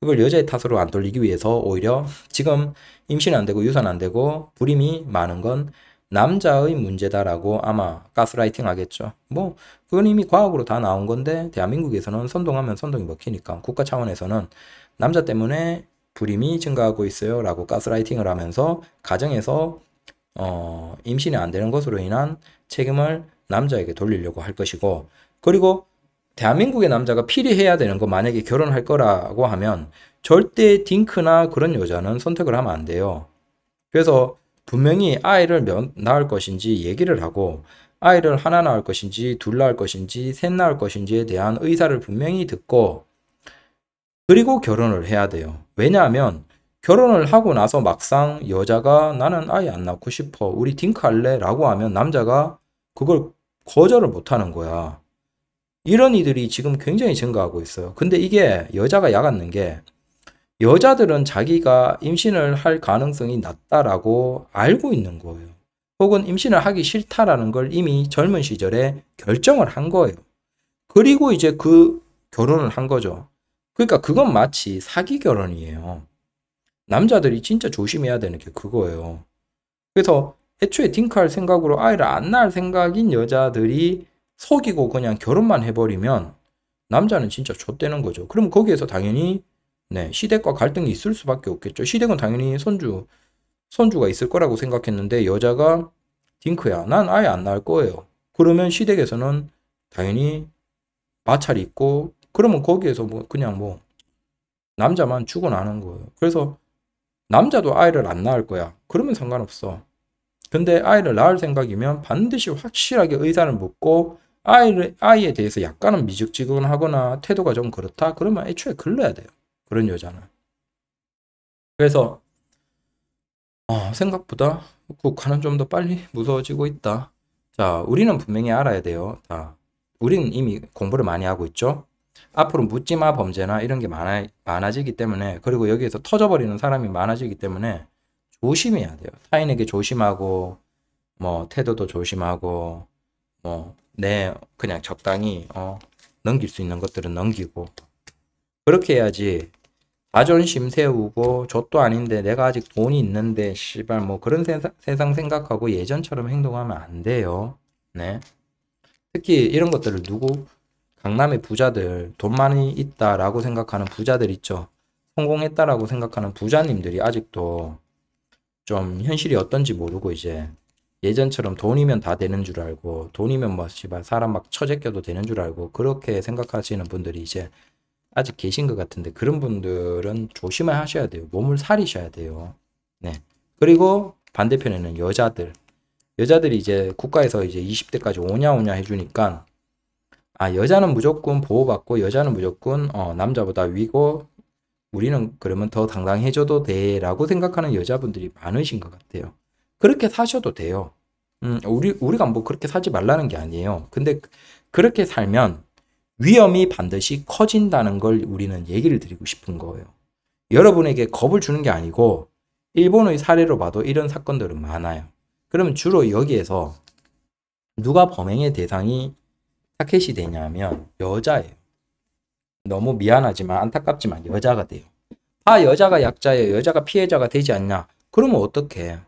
그걸 여자의 탓으로 안 돌리기 위해서 오히려 지금 임신 안 되고 유산 안 되고 불임이 많은 건 남자의 문제다라고 아마 가스라이팅 하겠죠. 뭐 그건 이미 과학으로 다 나온 건데 대한민국에서는 선동하면 선동이 먹히니까 국가 차원에서는 남자 때문에 불임이 증가하고 있어요. 라고 가스라이팅을 하면서 가정에서 어, 임신이 안 되는 것으로 인한 책임을 남자에게 돌리려고 할 것이고 그리고 대한민국의 남자가 필히해야 되는 거 만약에 결혼할 거라고 하면 절대 딩크나 그런 여자는 선택을 하면 안 돼요. 그래서 분명히 아이를 몇 낳을 것인지 얘기를 하고 아이를 하나 낳을 것인지 둘 낳을 것인지 셋 낳을 것인지에 대한 의사를 분명히 듣고 그리고 결혼을 해야 돼요. 왜냐하면 결혼을 하고 나서 막상 여자가 나는 아예 안 낳고 싶어. 우리 딩크할래? 라고 하면 남자가 그걸 거절을 못 하는 거야. 이런 이들이 지금 굉장히 증가하고 있어요. 근데 이게 여자가 야았는게 여자들은 자기가 임신을 할 가능성이 낮다라고 알고 있는 거예요. 혹은 임신을 하기 싫다라는 걸 이미 젊은 시절에 결정을 한 거예요. 그리고 이제 그 결혼을 한 거죠. 그러니까 그건 마치 사기 결혼이에요. 남자들이 진짜 조심해야 되는 게 그거예요. 그래서 애초에 딩크할 생각으로 아이를 안 낳을 생각인 여자들이 속이고 그냥 결혼만 해버리면 남자는 진짜 좆되는 거죠. 그럼 거기에서 당연히 네, 시댁과 갈등이 있을 수밖에 없겠죠. 시댁은 당연히 손주, 손주가 있을 거라고 생각했는데 여자가 딩크야, 난 아예 안 낳을 거예요. 그러면 시댁에서는 당연히 마찰이 있고 그러면 거기에서 뭐 그냥 뭐 남자만 죽어나는 거예요. 그래서 남자도 아이를 안 낳을 거야. 그러면 상관없어. 근데 아이를 낳을 생각이면 반드시 확실하게 의사를 묻고 아이를, 아이에 대해서 약간은 미적지근하거나 태도가 좀 그렇다? 그러면 애초에 글러야 돼요. 그런 여자는. 그래서 어, 생각보다 국가는 좀 더 빨리 무서워지고 있다. 자, 우리는 분명히 알아야 돼요. 자, 우리는 이미 공부를 많이 하고 있죠. 앞으로 묻지마 범죄나 이런 게 많아, 많아지기 때문에 그리고 여기에서 터져버리는 사람이 많아지기 때문에 조심해야 돼요. 타인에게 조심하고 뭐 태도도 조심하고 뭐 내 그냥 적당히 어, 넘길 수 있는 것들은 넘기고 그렇게 해야지 자존심 세우고 저도 아닌데 내가 아직 돈이 있는데 씨발 뭐 그런 세사, 세상 생각하고 예전처럼 행동하면 안 돼요. 네. 특히 이런 것들을 누구 강남의 부자들, 돈 많이 있다라고 생각하는 부자들 있죠. 성공했다라고 생각하는 부자님들이 아직도 좀 현실이 어떤지 모르고 이제 예전처럼 돈이면 다 되는 줄 알고 돈이면 뭐 씨발 사람 막 처제껴도 되는 줄 알고 그렇게 생각하시는 분들이 이제 아직 계신 것 같은데 그런 분들은 조심을 하셔야 돼요. 몸을 사리셔야 돼요. 네. 그리고 반대편에는 여자들. 여자들이 이제 국가에서 이제 20대까지 오냐오냐 해주니까 아 여자는 무조건 보호받고 여자는 무조건 어, 남자보다 위고 우리는 그러면 더 당당해져도 돼라고 생각하는 여자분들이 많으신 것 같아요. 그렇게 사셔도 돼요. 음, 우리 우리가 뭐 그렇게 사지 말라는 게 아니에요. 근데 그렇게 살면 위험이 반드시 커진다는 걸 우리는 얘기를 드리고 싶은 거예요. 여러분에게 겁을 주는 게 아니고 일본의 사례로 봐도 이런 사건들은 많아요. 그러면 주로 여기에서 누가 범행의 대상이 타켓이 되냐면 여자예요. 너무 미안하지만 안타깝지만 여자가 돼요. 아 여자가 약자예요. 여자가 피해자가 되지 않냐. 그러면 어떡해.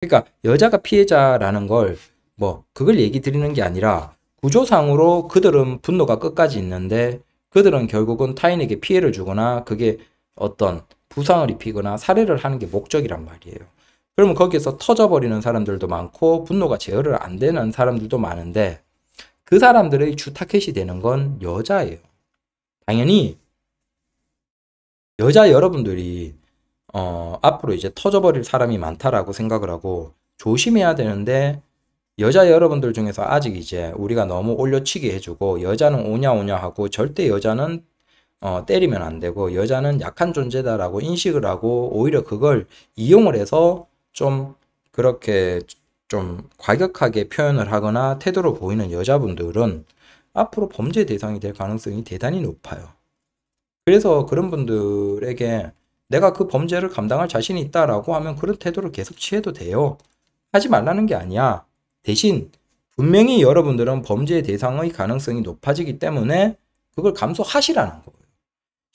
그러니까 여자가 피해자라는 걸 뭐 그걸 얘기 드리는 게 아니라 구조상으로 그들은 분노가 끝까지 있는데 그들은 결국은 타인에게 피해를 주거나 그게 어떤 부상을 입히거나 살해를 하는 게 목적이란 말이에요. 그러면 거기에서 터져버리는 사람들도 많고 분노가 제어를 안 되는 사람들도 많은데 그 사람들의 주 타켓이 되는 건 여자예요. 당연히 여자 여러분들이 어, 앞으로 이제 터져버릴 사람이 많다라고 생각을 하고 조심해야 되는데 여자 여러분들 중에서 아직 이제 우리가 너무 올려치기 해주고 여자는 오냐 오냐 하고 절대 여자는 어, 때리면 안 되고 여자는 약한 존재다라고 인식을 하고 오히려 그걸 이용을 해서 좀 그렇게 좀 과격하게 표현을 하거나 태도로 보이는 여자분들은 앞으로 범죄 대상이 될 가능성이 대단히 높아요. 그래서 그런 분들에게 내가 그 범죄를 감당할 자신이 있다라고 하면 그런 태도를 계속 취해도 돼요. 하지 말라는 게 아니야. 대신 분명히 여러분들은 범죄 대상의 가능성이 높아지기 때문에 그걸 감소하시라는 거예요.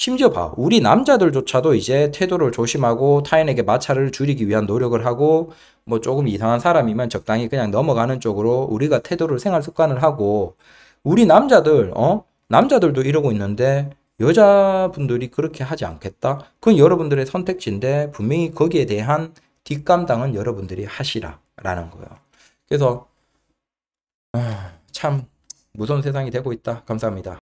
심지어 봐. 우리 남자들조차도 이제 태도를 조심하고 타인에게 마찰을 줄이기 위한 노력을 하고 뭐 조금 이상한 사람이면 적당히 그냥 넘어가는 쪽으로 우리가 태도를 생활 습관을 하고 우리 남자들 어? 남자들도 이러고 있는데 여자분들이 그렇게 하지 않겠다. 그건 여러분들의 선택지인데 분명히 거기에 대한 뒷감당은 여러분들이 하시라라는 거예요. 그래서 아, 참 무서운 세상이 되고 있다. 감사합니다.